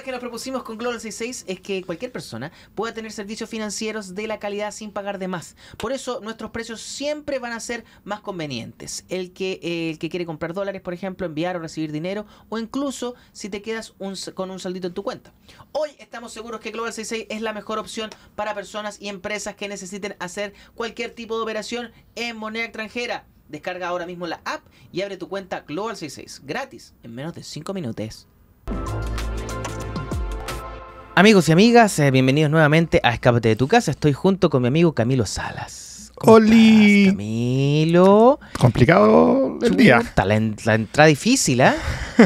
que nos propusimos con Global 66 es que cualquier persona pueda tener servicios financieros de la calidad sin pagar de más. Por eso nuestros precios siempre van a ser más convenientes. El que, eh, el que quiere comprar dólares, por ejemplo, enviar o recibir dinero, o incluso si te quedas con un saldito en tu cuenta. Hoy estamos seguros que Global 66 es la mejor opción para personas y empresas que necesiten hacer cualquier tipo de operación en moneda extranjera. Descarga ahora mismo la app y abre tu cuenta Global66 gratis en menos de 5 minutos. Amigos y amigas, eh, bienvenidos nuevamente a Escápate de tu casa. Estoy junto con mi amigo Camilo Salas. ¡Holi! Camilo. Complicado el día. hasta la, entrada difícil, ¿eh?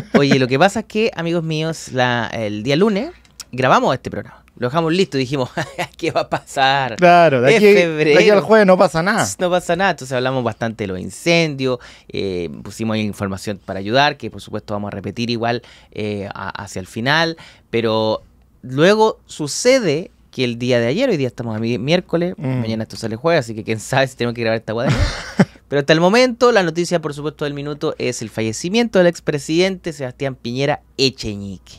Oye, lo que pasa es que, amigos míos, el día lunes grabamos este programa. Lo dejamos listo y dijimos, ¿qué va a pasar? Claro, de aquí, de al jueves no pasa nada. No pasa nada, entonces hablamos bastante de los incendios, eh, pusimos información para ayudar, que por supuesto vamos a repetir igual eh, hacia el final, pero luego sucede que el día de ayer, hoy día estamos a mi miércoles, mm. mañana esto sale jueves, así que quién sabe si tenemos que grabar esta guada. Pero hasta el momento, la noticia, por supuesto, del minuto es el fallecimiento del expresidente Sebastián Piñera Echeñique,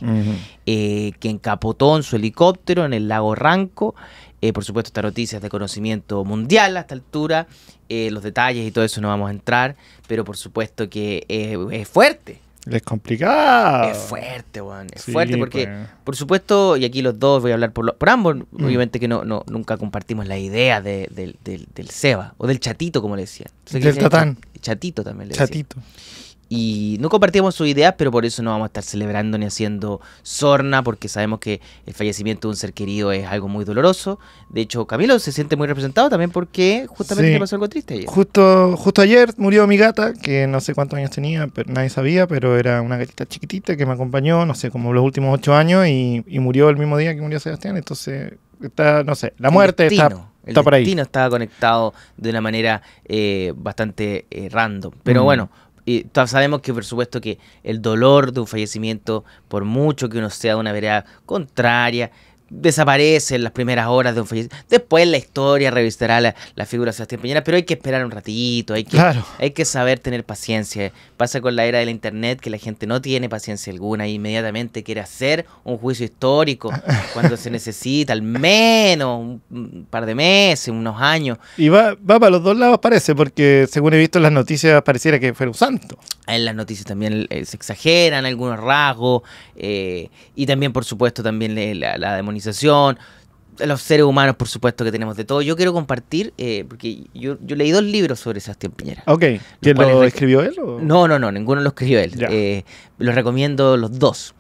eh, que encapotó en su helicóptero en el lago Ranco. Eh, por supuesto, esta noticia es de conocimiento mundial a esta altura. Eh, los detalles y todo eso no vamos a entrar, pero por supuesto que es fuerte es complicado. Es fuerte, weón. Es fuerte porque, pues. por supuesto, y aquí los dos voy a hablar por, por ambos, mm. obviamente que no, no nunca compartimos la idea de, del del Seba o del chatito, como le decían. Entonces, Chatito también le Chatito y no compartíamos su idea pero por eso no vamos a estar celebrando ni haciendo sorna, porque sabemos que el fallecimiento de un ser querido es algo muy doloroso. De hecho, Camilo se siente muy representado también porque justamente pasó algo triste ayer. Justo, justo ayer murió mi gata, que no sé cuántos años tenía, pero nadie sabía, pero era una gatita chiquitita que me acompañó, no sé, como los últimos ocho años, y, murió el mismo día que murió Sebastián. Entonces, está, no sé, la muerte está el destino estaba conectado de una manera eh, bastante eh, random. Pero bueno, y todos sabemos que por supuesto que el dolor de un fallecimiento, por mucho que uno sea de una vereda contraria, desaparece en las primeras horas de un feliz Después la historia revisará la, figura de Sebastián pero hay que esperar un ratito, hay que, hay que saber tener paciencia. Pasa con la era del Internet que la gente no tiene paciencia alguna e inmediatamente quiere hacer un juicio histórico cuando se necesita, al menos un, par de meses, unos años. Y va, para los dos lados, parece, porque según he visto en las noticias pareciera que fue un santo. En las noticias también eh, se exageran algunos rasgos eh, y también, por supuesto, también la, la demonización Organización, los seres humanos, por supuesto, que tenemos de todo. Yo quiero compartir, eh, porque yo, leí dos libros sobre Sebastián Piñera. Ok. ¿Quién lo escribió él? No, no, no, ninguno lo escribió él. Eh, los recomiendo los dos.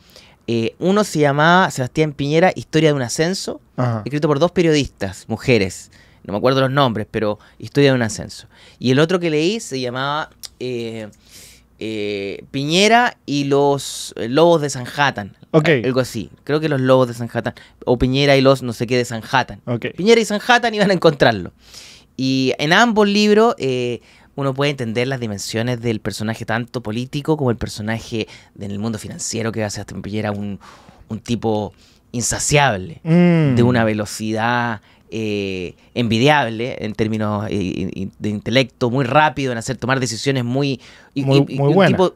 Eh, uno se llamaba Sebastián Piñera, Historia de un ascenso, escrito por dos periodistas, mujeres. No me acuerdo los nombres, pero Historia de un ascenso. Y el otro que leí se llamaba eh, Piñera y los eh, lobos de Sanhattan, Ok. Algo así. Creo que los lobos de Sanhattan O Piñera y los no sé qué de Sanhattan, Okay. Piñera y Sanhattan iban a encontrarlo. Y en ambos libros eh, uno puede entender las dimensiones del personaje tanto político como el personaje en el mundo financiero que hace a Piñera un, un tipo insaciable, mm. de una velocidad eh, envidiable en términos eh, de intelecto, muy rápido en hacer tomar decisiones muy, un tipo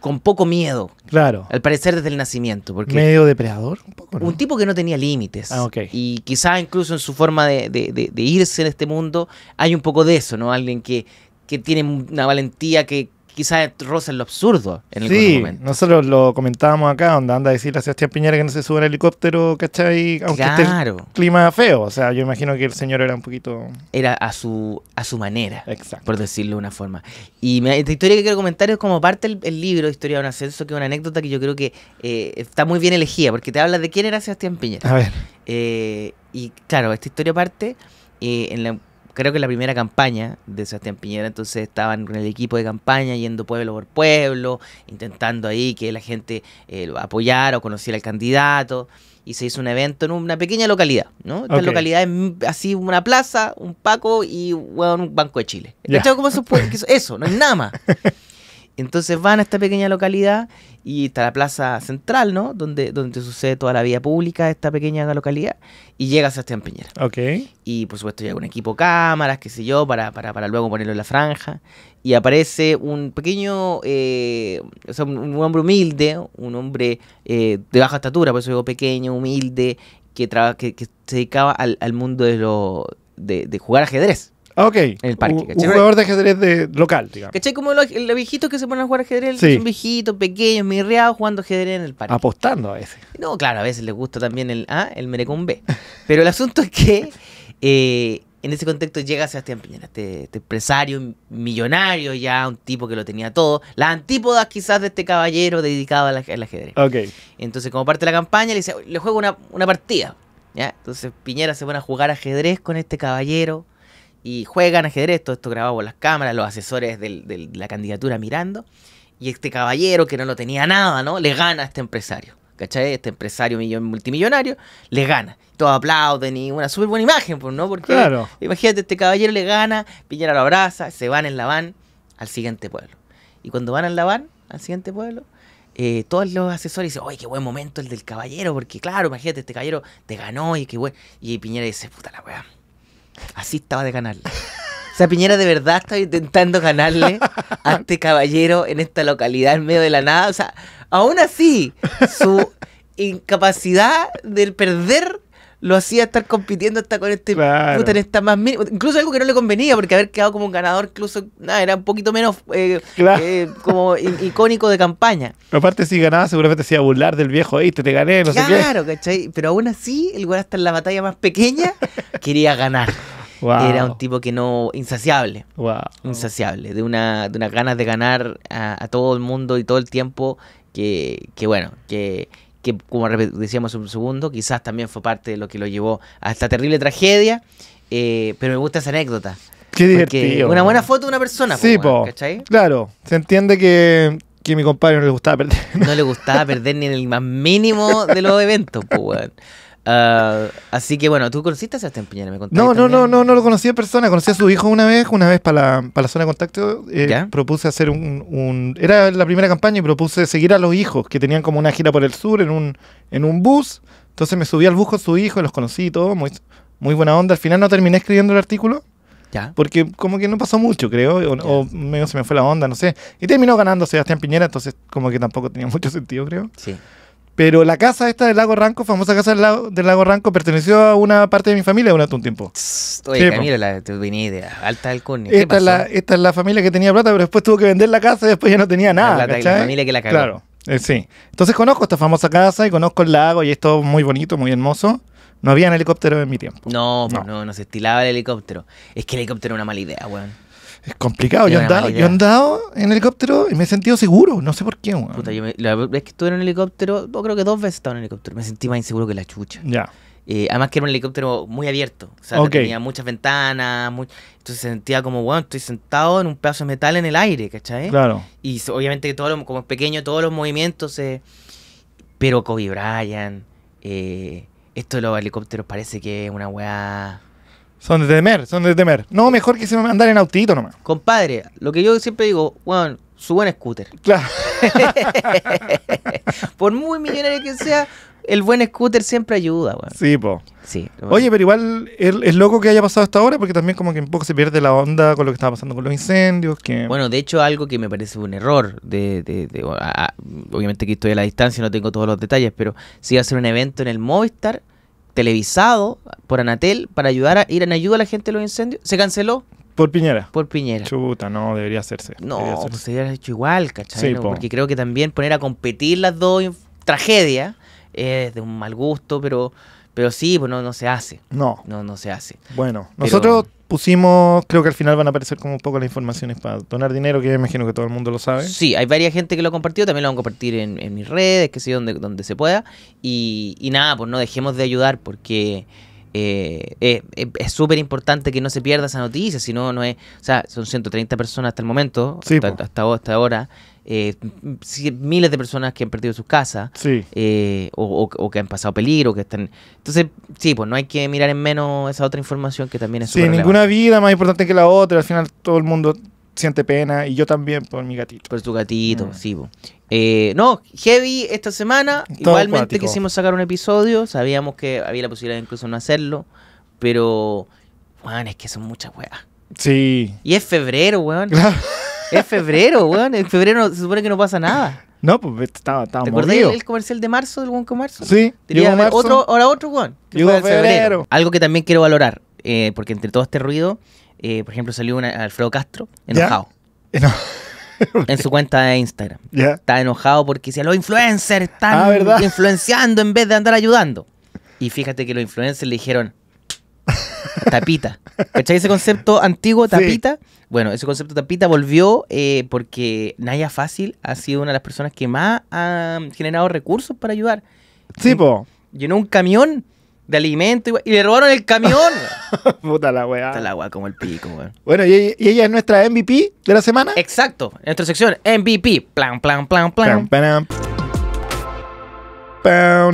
con poco miedo. Claro. Al parecer desde el nacimiento. Porque Medio depredador, un tipo que no tenía límites. Ah, y quizá incluso en su forma de, irse en este mundo hay un poco de eso, ¿no? Alguien que, que tiene una valentía que, quizás roza en lo absurdo en el sí, Nosotros lo comentábamos acá, donde anda a decir a Sebastián Piñera que no se suba al helicóptero, ¿cachai? Aunque claro. esté clima feo. O sea, yo imagino que el señor era un poquito. Era a su, a su manera, por decirlo de una forma. Y esta historia que quiero comentar es como parte del el libro Historia de un ascenso, que es una anécdota que yo creo que eh, está muy bien elegida, porque te habla de quién era Sebastián Piñera. A ver. Eh, y claro, esta historia parte. Eh, en la creo que la primera campaña de Sebastián Piñera, entonces estaban con el equipo de campaña yendo pueblo por pueblo, intentando ahí que la gente eh, apoyara o conociera al candidato, y se hizo un evento en una pequeña localidad, ¿no? Esta localidad es así una plaza, un paco y un banco de Chile. eso, eso, no es nada más. Entonces van a esta pequeña localidad y está la plaza central, ¿no? Donde, donde sucede toda la vida pública de esta pequeña localidad y llega este Piñera. Ok. Y por supuesto llega un equipo cámaras, qué sé yo, para, para, para luego ponerlo en la franja. Y aparece un pequeño, eh, o sea, un, hombre humilde, un hombre eh, de baja estatura, por eso digo pequeño, humilde, que, que, se dedicaba al, mundo de, lo, de, de jugar ajedrez. Ah, ok. un, jugador de ajedrez de local, digamos. ¿Cachai? Como los, viejitos que se ponen a jugar ajedrez, son viejitos, pequeños, mirreados, jugando ajedrez en el parque. Apostando a veces. No, claro, a veces les gusta también el A, ah, el Pero el asunto es que eh, en ese contexto llega Sebastián Piñera, este, este, empresario millonario ya, un tipo que lo tenía todo, las antípodas quizás de este caballero dedicado al, ajedrez. Ok. Entonces, como parte de la campaña, le dice, le juego una, partida. Entonces Piñera se pone a jugar ajedrez con este caballero y juegan ajedrez, todo esto grabado por las cámaras, los asesores de la candidatura mirando, y este caballero que no lo tenía nada, ¿no? Le gana a este empresario, ¿cachai? Este empresario multimillonario le gana. Todos aplauden y una súper buena imagen, pues, ¿no? Porque imagínate, este caballero le gana, Piñera lo abraza, se van en la van al siguiente pueblo. Y cuando van en la van al siguiente pueblo, eh, todos los asesores dicen, ay qué buen momento el del caballero, porque claro, imagínate, este caballero te ganó y qué bueno. Y Piñera dice, puta la weá Así estaba de ganarle. O sea, Piñera de verdad estaba intentando ganarle a este caballero en esta localidad en medio de la nada. O sea, aún así, su incapacidad de perder lo hacía estar compitiendo hasta con este más Incluso algo que no le convenía, porque haber quedado como un ganador, incluso nada, era un poquito menos eh, eh, como icónico de campaña. Pero aparte, si ganaba, seguramente se iba burlar del viejo, te, te gané, no sé qué. Claro, ¿cachai? Pero aún así, el hasta en la batalla más pequeña quería ganar. Era un tipo que no. insaciable. Wow. Insaciable. De una, de unas ganas de ganar a, a todo el mundo y todo el tiempo. Que, que bueno, que que como decíamos un segundo, quizás también fue parte de lo que lo llevó a esta terrible tragedia, eh, pero me gusta esa anécdota. Qué divertido. Una buena foto de una persona. Sí, pues, po, ¿cachai? Claro, se entiende que, que a mi compadre no le gustaba perder. No le gustaba perder ni en el más mínimo de los eventos, pues, Ah, así que bueno, ¿tú conociste a Sebastián Piñera? ¿Me no, no, no, no, no lo conocí en persona, conocí a su hijo una vez, una vez para la, zona de contacto, eh, propuse hacer un, Era la primera campaña y propuse seguir a los hijos, que tenían como una gira por el sur en un, en un bus, entonces me subí al bus con su hijo, y los conocí y todo, muy, muy buena onda, al final no terminé escribiendo el artículo. ¿Ya? Porque como que no pasó mucho, creo, o, o, medio se me fue la onda, no sé. Y terminó ganando Sebastián Piñera, entonces como que tampoco tenía mucho sentido, creo. Sí. Pero la casa esta del Lago Ranco, famosa casa del Lago, del Lago Ranco, perteneció a una parte de mi familia durante un tiempo. Oye, sí, Camilo, la, idea, alta alcurnia. Esta, es la, esta es la familia que tenía plata, pero después tuvo que vender la casa y después ya no tenía nada. La, la familia que la cagó. Claro, eh, sí. Entonces conozco esta famosa casa y conozco el lago y es muy bonito, muy hermoso. No había helicóptero en mi tiempo. No, pues no, no, no se estilaba el helicóptero. Es que el helicóptero era una mala idea, weón. Es complicado. Yo he andado, yo andado en helicóptero y me he sentido seguro. No sé por qué, weón. Puta, yo vez que estuve en helicóptero, yo creo que dos veces estaba en helicóptero. Me sentí más inseguro que la chucha. Ya. Eh, además que era un helicóptero muy abierto. O tenía muchas ventanas. Entonces sentía como, bueno, estoy sentado en un pedazo de metal en el aire, ¿cachai? Claro. Y obviamente todo lo, como es pequeño, todos los movimientos. Pero Kobe Bryant, eh... esto de los helicópteros parece que es una weá son de temer, son de temer. No, mejor que se andar en autito nomás. Compadre, lo que yo siempre digo, su buen scooter. Claro. Por muy millonario que sea, el buen scooter siempre ayuda, weón. Sí, po. Oye, pero igual es, loco que haya pasado hasta ahora, porque también como que un poco se pierde la onda con lo que estaba pasando con los incendios. Que... Bueno, de hecho, algo que me parece un error, de, de, obviamente que estoy a la distancia, y no tengo todos los detalles, pero si va a ser un evento en el Movistar televisado por Anatel para ayudar a ir en ayuda a la gente de los incendios, se canceló. Por Piñera. Por Piñera. Chuta, no, debería hacerse. No, pues, se hubiera hecho igual, ¿cachai? Porque creo que también poner a competir las dos tragedias es de un mal gusto, pero, pero sí, pues no, se hace. No. No, no se hace. Bueno, nosotros pusimos, creo que al final van a aparecer como un poco las informaciones para donar dinero, que yo imagino que todo el mundo lo sabe. Sí, hay varias gente que lo ha compartido, también lo van a compartir en, mis redes, que sé donde, donde se pueda. Y, nada, pues no dejemos de ayudar porque... Eh, eh, eh, es súper importante que no se pierda esa noticia, si no, no es, o sea, son 130 personas hasta el momento, hasta, hasta, ahora, eh, miles de personas que han perdido sus casas eh, o, que han pasado peligro, que están... Entonces, sí, pues no hay que mirar en menos esa otra información que también es... Sí, ninguna vida más importante que la otra, al final todo el mundo siente pena y yo también por mi gatito. Por tu gatito, mm. sí. Pues. Eh, no, heavy esta semana. Igualmente quisimos sacar un episodio, sabíamos que había la posibilidad de incluso no hacerlo, pero, bueno, es que son muchas weas. Sí. Y es febrero, weón. Es febrero, weón. En febrero se supone que no pasa nada. No, pues estaba, estaba ¿Te acordás el, comercial de marzo, del buen comercio Sí. Llegó marzo, otro, ahora otro, weón. Llegó febrero. febrero. Algo que también quiero valorar, eh, porque entre todo este ruido, eh, por ejemplo, salió Alfredo Castro enojado. en su cuenta de Instagram. Está enojado porque dice, los influencers están ah, influenciando en vez de andar ayudando. Y fíjate que los influencers le dijeron, tapita. ¿Cachai? Ese concepto antiguo, tapita. Bueno, ese concepto tapita volvió eh, porque Naya Fácil ha sido una de las personas que más ha generado recursos para ayudar. Sí, po. Llenó un camión de alimento y, le robaron el camión. Puta la weá. Puta la weá como el pico, Bueno, ¿y, ella es nuestra MVP de la semana? Exacto, nuestra sección MVP. Plan, plan, plan, plan. plan,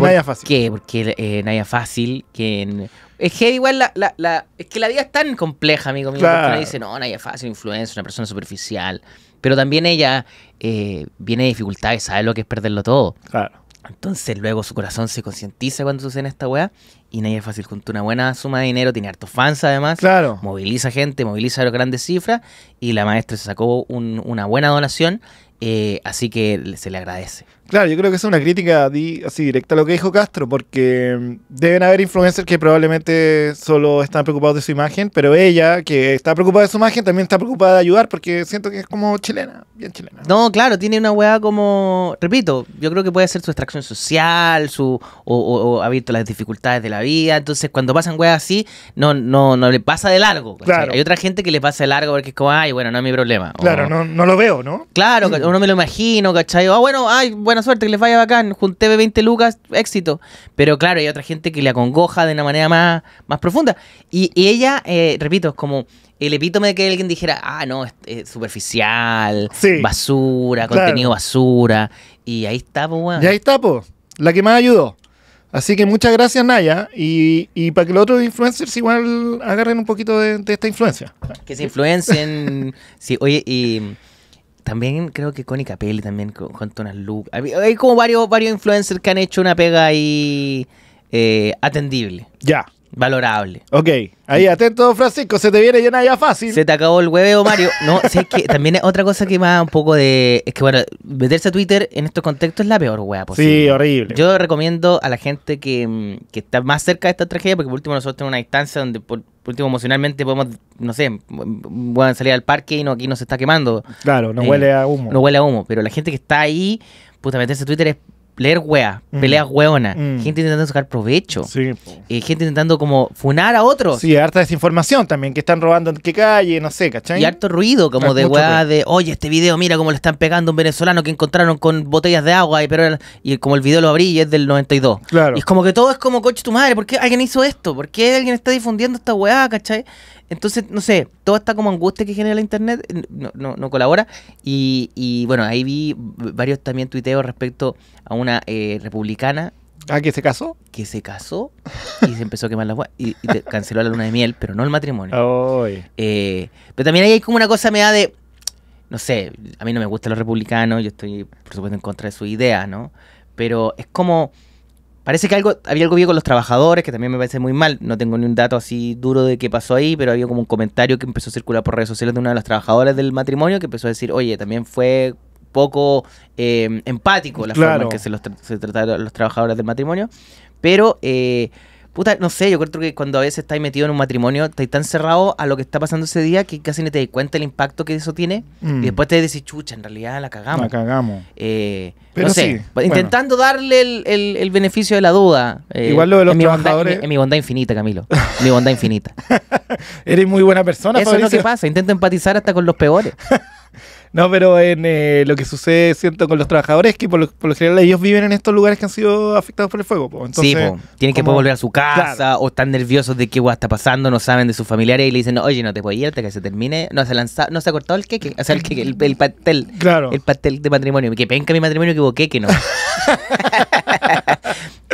Naya Fácil. qué? Porque eh, Naya Fácil, quien es que igual la, la, es que la vida es tan compleja, amigo mío. porque Uno dice, no, nadie es fácil, influencia una persona superficial. Pero también ella eh, viene de dificultades, sabe lo que es perderlo todo. Claro. Entonces luego su corazón se concientiza cuando sucede esta wea y nadie es fácil. junto una buena suma de dinero, tiene hartos fans además. Claro. Moviliza gente, moviliza las grandes cifras. Y la maestra se sacó una buena donación. Eh, así que se le agradece. Claro, yo creo que es una crítica así directa a lo que dijo Castro, porque mm, deben haber influencers que probablemente solo están preocupados de su imagen, pero ella, que está preocupada de su imagen, también está preocupada de ayudar, porque siento que es como chilena, bien chilena. No, claro, tiene una weá como, repito, yo creo que puede ser su extracción social, su o, ha visto las dificultades de la vida. Entonces, cuando pasan weas así, no, no, no le pasa de largo. Claro. Hay otra gente que le pasa de largo porque es como, ay, bueno, no es mi problema. claro, no, no lo veo, ¿no? Claro, mm. uno me lo imagino, ¿cachai? Ah, bueno, ay, buena suerte, que les vaya bacán. Junté 20 lucas, éxito. Pero claro, hay otra gente que le acongoja de una manera más, más profunda. Y, ella, eh, repito, es como el epítome de que alguien dijera, ah, no, es, superficial, basura, contenido basura. Y ahí está, pues, Y ahí está, po. La que más ayudó. Así que muchas gracias, Naya. Y, para que los otros influencers igual agarren un poquito de, esta influencia. Que se influencien. sí, oye, y también creo que Connie Capelli también con unas looks. Hay como varios, varios influencers que han hecho una pega ahí eh, atendible. Ya. Valorable. Ok, ahí atento, Francisco, se te viene llena ya fácil. Se te acabó el hueveo, Mario. No, si es que también es otra cosa que más un poco de. Es que bueno, meterse a Twitter en estos contextos es la peor hueá posible. Sí, horrible. Yo recomiendo a la gente que, mm, que está más cerca de esta tragedia, porque por último nosotros tenemos una distancia donde por, último emocionalmente podemos, no sé, puedan salir al parque y no aquí no se está quemando. Claro, no eh, huele a humo. No huele a humo, pero la gente que está ahí, puta, meterse a Twitter es leer wea, mm. pelea peleas mm. gente intentando sacar provecho, sí. gente intentando como funar a otros. Sí, harta desinformación también, que están robando en qué calle, no sé, ¿cachai? Y harto ruido, como de wea de, oye, este video, mira cómo le están pegando a un venezolano que encontraron con botellas de agua, y, pero, y como el video lo abrí y es del 92. Claro. Y es como que todo es como, coche tu madre, ¿por qué alguien hizo esto? ¿Por qué alguien está difundiendo esta wea, cachai? Entonces, no sé, todo está como angustia que genera la internet no, no, no colabora. Y, y, bueno, ahí vi varios también tuiteos respecto a una eh, republicana. Ah, que se casó. Que se casó y se empezó a quemar la y, y canceló la luna de miel, pero no el matrimonio. Eh, pero también ahí hay como una cosa me da de, no sé, a mí no me gustan los republicanos, yo estoy por supuesto en contra de su idea, ¿no? Pero es como Parece que algo, había algo bien con los trabajadores, que también me parece muy mal. No tengo ni un dato así duro de qué pasó ahí, pero había como un comentario que empezó a circular por redes sociales de una de las trabajadoras del matrimonio que empezó a decir, oye, también fue poco eh, empático la forma en que se, los trataron los trabajadores del matrimonio. Pero eh, Puta, no sé, yo creo que cuando a veces estáis metido en un matrimonio, estáis tan cerrado a lo que está pasando ese día que casi no te das cuenta el impacto que eso tiene. Y mm. después te decís, chucha, en realidad la cagamos. La cagamos. Eh, Pero pues, intentando darle el, beneficio de la duda. Eh, Igual lo de los trabajadores. Mi mi, bondad infinita, Camilo. mi bondad infinita. Eres muy buena persona, Eso es lo que pasa, intento empatizar hasta con los peores. No, pero en eh, lo que sucede, siento, con los trabajadores que por lo, general ellos viven en estos lugares que han sido afectados por el fuego. sí, tienen que poder volver a su casa o están nerviosos de qué está pasando, no saben de sus familiares y le dicen, oye, no te voy a ir hasta que se termine. No se ha no se ha cortado el queque, o el, pastel. Claro. El pastel de matrimonio. Que venga mi matrimonio que ¿no?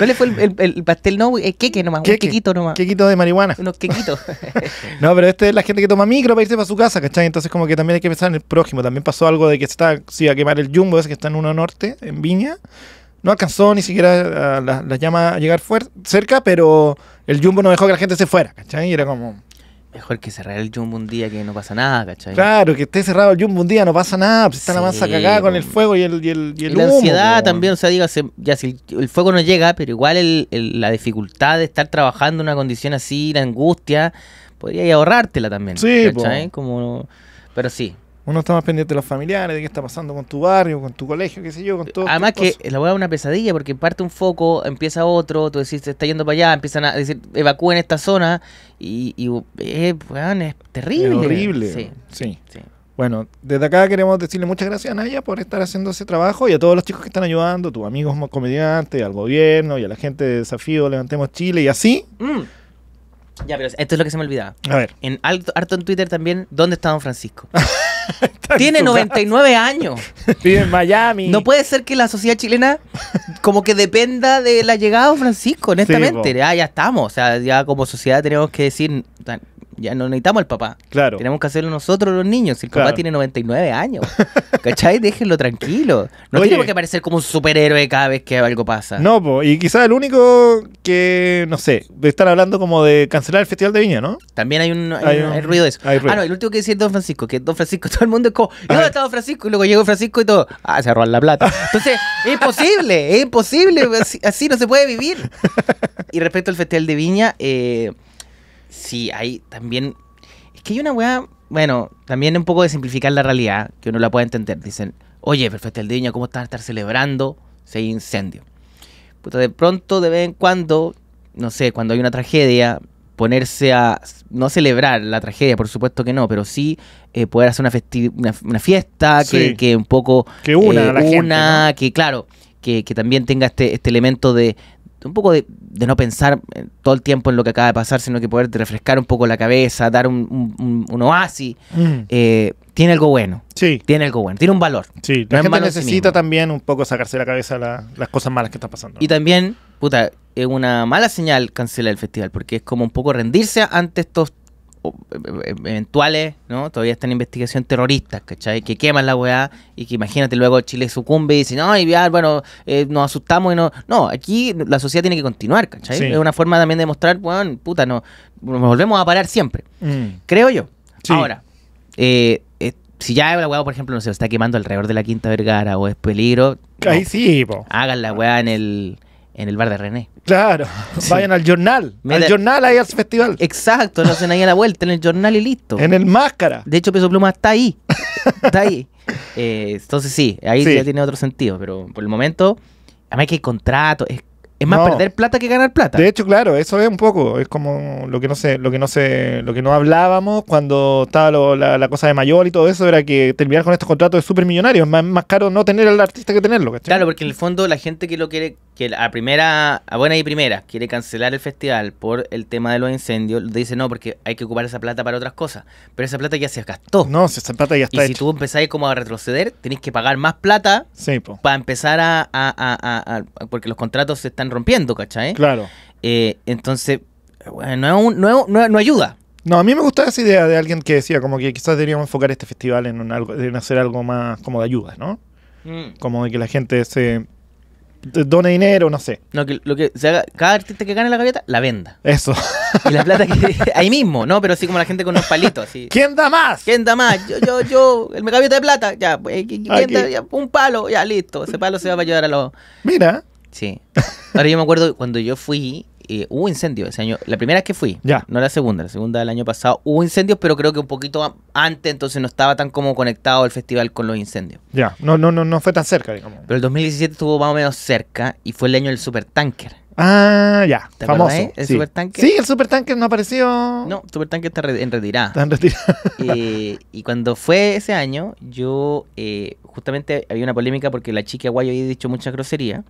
¿Cuál fue el, pastel? No, es queque nomás, un quequito nomás. Quequito de marihuana. Unos quequitos. no, pero este es la gente que toma micro para irse para su casa, ¿cachai? Entonces como que también hay que pensar en el prójimo. También pasó algo de que se iba a quemar el jumbo ese que está en Uno Norte, en Viña. No alcanzó ni siquiera ah, las la llamas a llegar cerca, pero el jumbo no dejó que la gente se fuera, ¿cachai? Y era como Mejor que cerrar el jumbo un día que no pasa nada, ¿cachai? Claro, que esté cerrado el jumbo un día, no pasa nada, pues está la masa cagada con el fuego y el, La ansiedad también, o sea, digo, ya si el, fuego no llega, pero igual la dificultad de estar trabajando en una condición así, la angustia, podría ahorrártela también. Sí, ¿cachai? Como, pero sí, uno está más pendiente de los familiares, de qué está pasando con tu barrio, con tu colegio, qué sé yo, con todo. Este Además que la hueá es una pesadilla porque parte un foco, empieza otro, tú decís, se está yendo para allá, empiezan a decir, evacúen esta zona y, y eh, es terrible. Es horrible. Sí. sí. Bueno, desde acá queremos decirle muchas gracias a Naya por estar haciendo ese trabajo y a todos los chicos que están ayudando, tus amigos comediantes, al gobierno y a la gente de Desafío Levantemos Chile y así. Mm. Ya, pero esto es lo que se me olvidaba. A ver. En harto en Twitter también, ¿dónde está Don Francisco? Tiene 99 años. Vive en Miami. No puede ser que la sociedad chilena como que dependa de la llegada de Francisco, honestamente. Ah, ya estamos. O sea, ya como sociedad tenemos que decir, ya no necesitamos al papá. Claro. Tenemos que hacerlo nosotros los niños. Si el papá tiene 99 años, ¿cachai? Déjenlo tranquilo. No tenemos que parecer como un superhéroe cada vez que algo pasa. No, po, y quizás el único que, no sé, están hablando como de cancelar el Festival de Viña, ¿no? También hay un, ruido de eso. Ah, no, el último que decía es Don Francisco, que Don Francisco, todo el mundo es como, yo está Don Francisco? Y luego llegó Francisco y todo, ah, se roban la plata. Entonces, es imposible, es imposible, así, así no se puede vivir. Y respecto al Festival de Viña, eh, Sí, hay también. Es que hay una weá. Bueno, también un poco de simplificar la realidad, que uno la puede entender. Dicen, oye, perfecto, el Niño, ¿cómo están a estar celebrando si incendio? de pronto, de vez en cuando, no sé, cuando hay una tragedia, ponerse a no celebrar la tragedia, por supuesto que no, pero sí eh, poder hacer una, fiesta que, un poco que una, eh, que claro, que, que, también tenga este, este elemento de, un poco de, de, no pensar eh, todo el tiempo en lo que acaba de pasar, sino que poder refrescar un poco la cabeza, dar un, un, oasis, mm. eh, tiene algo bueno. Sí. Tiene algo bueno, tiene un valor. Sí, la necesita también un poco sacarse de la cabeza las cosas malas que están pasando. Y también, puta, es una mala señal cancelar el festival, porque es como un poco rendirse ante estos e, e, eventuales, ¿no? Todavía está en investigación terroristas, ¿cachai? Que queman la weá y que imagínate luego Chile sucumbe y dice, no, y bueno, eh, nos asustamos y no. No, aquí la sociedad tiene que continuar, ¿cachai? Es una forma también de mostrar, bueno, puta, no, nos volvemos a parar siempre. Mm. Creo yo. Ahora, eh, eh, si ya la weá, por ejemplo, no se está quemando alrededor de la Quinta Vergara o es peligro. Ahí sí, Hagan la weá en el en el bar de René. Claro, vayan al jornal. al jornal ahí al festival. Exacto, lo hacen ahí a la vuelta, en el jornal y listo. En el máscara. De hecho, Peso Pluma está ahí. está ahí. Eh, entonces sí, ahí ya tiene otro sentido, pero por el momento, además que hay contrato, es es más perder plata que ganar plata. De hecho, claro, eso es un poco, es como lo que no sé, lo que no sé, lo que no hablábamos cuando estaba la, cosa de mayor y todo eso, era que terminar con estos contratos de supermillonarios, es más, más caro no tener al artista que tenerlo, Claro, porque en el fondo la gente que lo quiere, que a primera, a buena y primera, quiere cancelar el festival por el tema de los incendios, dice no, porque hay que ocupar esa plata para otras cosas. Pero esa plata ya se gastó. No, esa plata ya está. Y si tú empezáis como a retroceder, tenés que pagar más plata para empezar a, a. Porque los contratos se están rompiendo, ¿cachai? Claro. Eh, entonces, bueno, no, no, no, ayuda. No, a mí me gustaba esa idea de alguien que decía como que quizás deberíamos enfocar este festival en, hacer algo más como de ayuda, ¿no? Mm. Como de que la gente se eh, done dinero, no sé. No, que lo que cada artista que gane la gaveta, la venda. Eso. Y la plata que ahí mismo, ¿no? Pero así como la gente con los palitos, así. ¿Quién da más? ¿Quién da más? Yo, yo, yo, el gaveta de plata, ya, pues, eh, ¿quién ah, da, un palo, ya, listo. Ese palo se va a ayudar a los. Mira. Sí. Ahora yo me acuerdo cuando yo fui, eh, hubo incendios ese año. La primera vez que fui, ya. no la segunda, la segunda del año pasado, hubo incendios, pero creo que un poquito antes, entonces no estaba tan como conectado el festival con los incendios. Ya, no, no, no, no fue tan cerca, digamos. Pero el 2017 estuvo más o menos cerca y fue el año del supertanker. Ah, ya, ¿Te famoso. ¿El supertanker? Sí, el supertanker no apareció. No, el supertanker está en retirada. Está en retirada. Eh, y cuando fue ese año, yo eh, justamente había una polémica porque la chica guayo había dicho muchas groserías.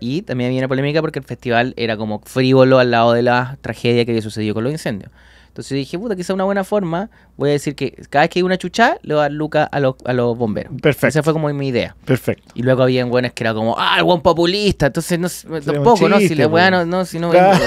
Y también había una polémica porque el festival era como frívolo al lado de la tragedia que había sucedido con los incendios. Entonces dije, puta, quizá una buena forma, voy a decir que cada vez que hay una chucha, le voy a dar lucas a los, a los bomberos. Perfecto. Esa fue como mi idea. Perfecto. Y luego había buenas que era como, ah, el buen populista. Entonces, no, tampoco, ¿no? Si la weá no, si no, hay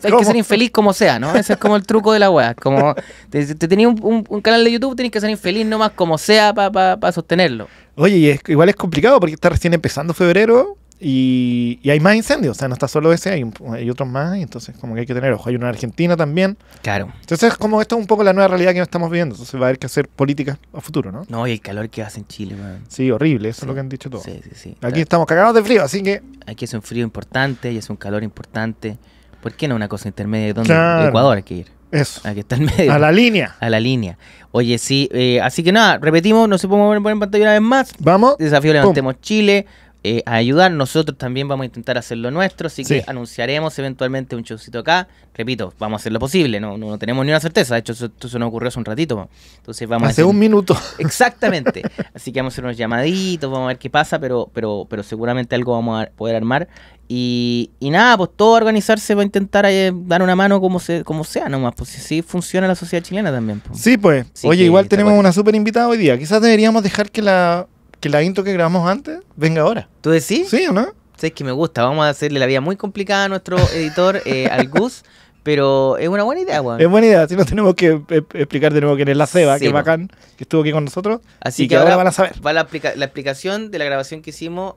que ser infeliz como sea, ¿no? Ese es como el truco de la weá. Como, te, tenías un, canal de YouTube, tenés que ser infeliz nomás como sea para sostenerlo. Oye, y igual es complicado porque está recién empezando febrero y, hay más incendios, o sea, no está solo ese, hay, otros más, y entonces como que hay que tener ojo. Hay una Argentina también. Claro. Entonces, como esto es un poco la nueva realidad que estamos viviendo, entonces va a haber que hacer políticas a futuro, ¿no? No, y el calor que hace en Chile, man. Sí, horrible, eso es lo que han dicho todos. Sí, sí, sí. Aquí estamos cagados de frío, así que... Aquí es un frío importante, y es un calor importante. ¿Por qué no una cosa intermedia? de Claro. Ecuador hay que ir. Eso. Aquí está el medio. A la línea. A la línea. Oye, sí. Eh, así que nada, repetimos, no se puede mover en pantalla una vez más. Vamos. Desafío Levantemos Chile. Eh, a ayudar. Nosotros también vamos a intentar hacer lo nuestro, así que anunciaremos eventualmente un showcito acá. Repito, vamos a hacer lo posible, no, no, tenemos ni una certeza. De hecho, eso, esto se nos ocurrió hace un ratito. Entonces vamos hace a hacer... un minuto. Exactamente. así que vamos a hacer unos llamaditos, vamos a ver qué pasa, pero, pero, pero seguramente algo vamos a poder armar. Y, nada, pues todo organizarse va a intentar eh, dar una mano como se, como sea nomás, pues si funciona la sociedad chilena también. Pues. Sí, pues. Oye, igual tenemos una súper invitada hoy día. Quizás deberíamos dejar que la que la intro que grabamos antes venga ahora. ¿Tú decís? Sí, ¿o no? Sí, es que me gusta. Vamos a hacerle la vida muy complicada a nuestro editor, eh, al Gus. Pero es una buena idea, Juan. Es buena idea, si no tenemos que eh, explicar de nuevo quién es la Ceba, que es bacán, que estuvo aquí con nosotros. Así y que, ahora, van a saber. Va la, explicación de la grabación que hicimos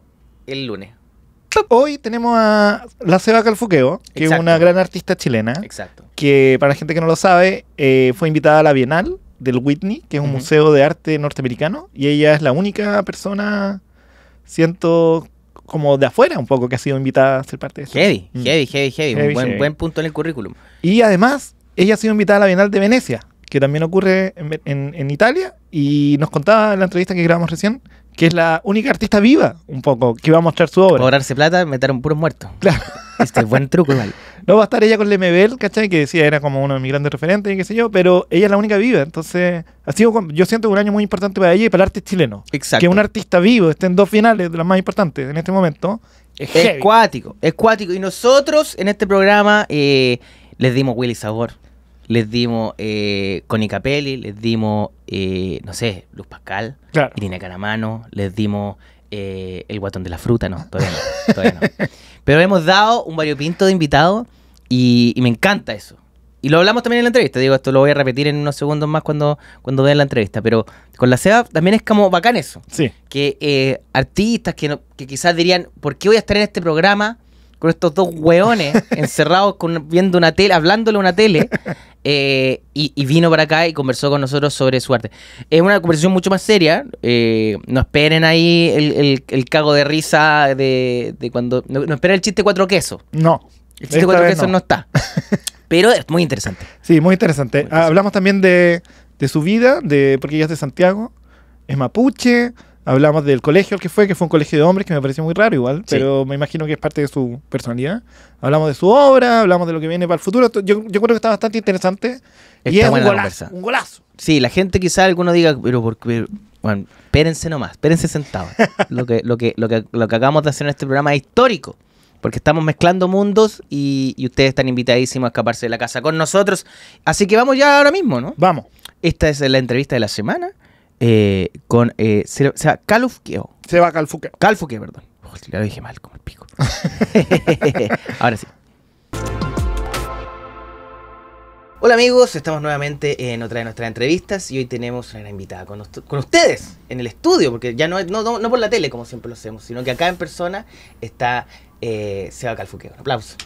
el lunes. Hoy tenemos a la Ceba Calfuqueo, que es una gran artista chilena. Exacto. Que para la gente que no lo sabe, eh, fue invitada a la Bienal del Whitney, que es un museo de arte norteamericano, y ella es la única persona, siento como de afuera un poco, que ha sido invitada a ser parte de eso. Heavy, mm. heavy, heavy, un buen, punto en el currículum. Y además, ella ha sido invitada a la Bienal de Venecia, que también ocurre en, en, en Italia, y nos contaba en la entrevista que grabamos recién que es la única artista viva, un poco, que iba a mostrar su obra. Cobrarse plata, meter un puro muerto. Claro. Este buen truco igual. No va a estar ella con Lemebel, ¿cachai? Que decía, era como uno de mis grandes referentes y qué sé yo, pero ella es la única viva. Entonces, ha sido, yo siento un año muy importante para ella y para el arte chileno. Exacto. Que un artista vivo esté en dos finales, de las más importantes en este momento. Es, cuático, es cuático. Y nosotros en este programa eh, les dimos Willy Sabor les dimos eh, Connie Capelli, les dimos, eh, no sé, Luz Pascal, Irina Caramano, les dimos eh, El Guatón de la Fruta, no, todavía no, Pero hemos dado un variopinto de invitados y, me encanta eso. Y lo hablamos también en la entrevista, digo, esto lo voy a repetir en unos segundos más cuando, cuando vean la entrevista, pero con la SEA también es como bacán eso. Sí. Que eh, artistas que, no, que quizás dirían, ¿por qué voy a estar en este programa? con estos dos hueones encerrados viendo una tele, hablándole una tele, eh, y, vino para acá y conversó con nosotros sobre su arte. Es una conversación mucho más seria, eh, no esperen ahí el, cago de risa de, cuando... No, espera el chiste cuatro quesos. No. El chiste cuatro quesos no. está. Pero es muy interesante. Sí, muy interesante. hablamos también de, de su vida, de porque ella es de Santiago, es mapuche Hablamos del colegio al que fue, que fue un colegio de hombres, que me pareció muy raro igual, pero me imagino que es parte de su personalidad. Hablamos de su obra, hablamos de lo que viene para el futuro. Yo, creo que está bastante interesante. y es un golazo, Sí, la gente quizá alguno diga, pero porque espérense nomás, espérense sentados. lo, que, lo, que, lo, que, lo que acabamos de hacer en este programa es histórico porque estamos mezclando mundos y, y, ustedes están invitadísimos a escaparse de la casa con nosotros. Así que vamos ya ahora mismo, ¿no? Vamos. Esta es la entrevista de la semana eh, con eh, Seba, Seba Calufqueo. Seba Calfuqueo. Calfuqueo, perdón. lo dije mal, como el pico. Ahora sí. Hola amigos, estamos nuevamente en otra de nuestras entrevistas y hoy tenemos una invitada con, ustedes en el estudio, porque ya no, no, por la tele como siempre lo hacemos, sino que acá en persona está eh, Seba Calfuqueo. Un aplauso.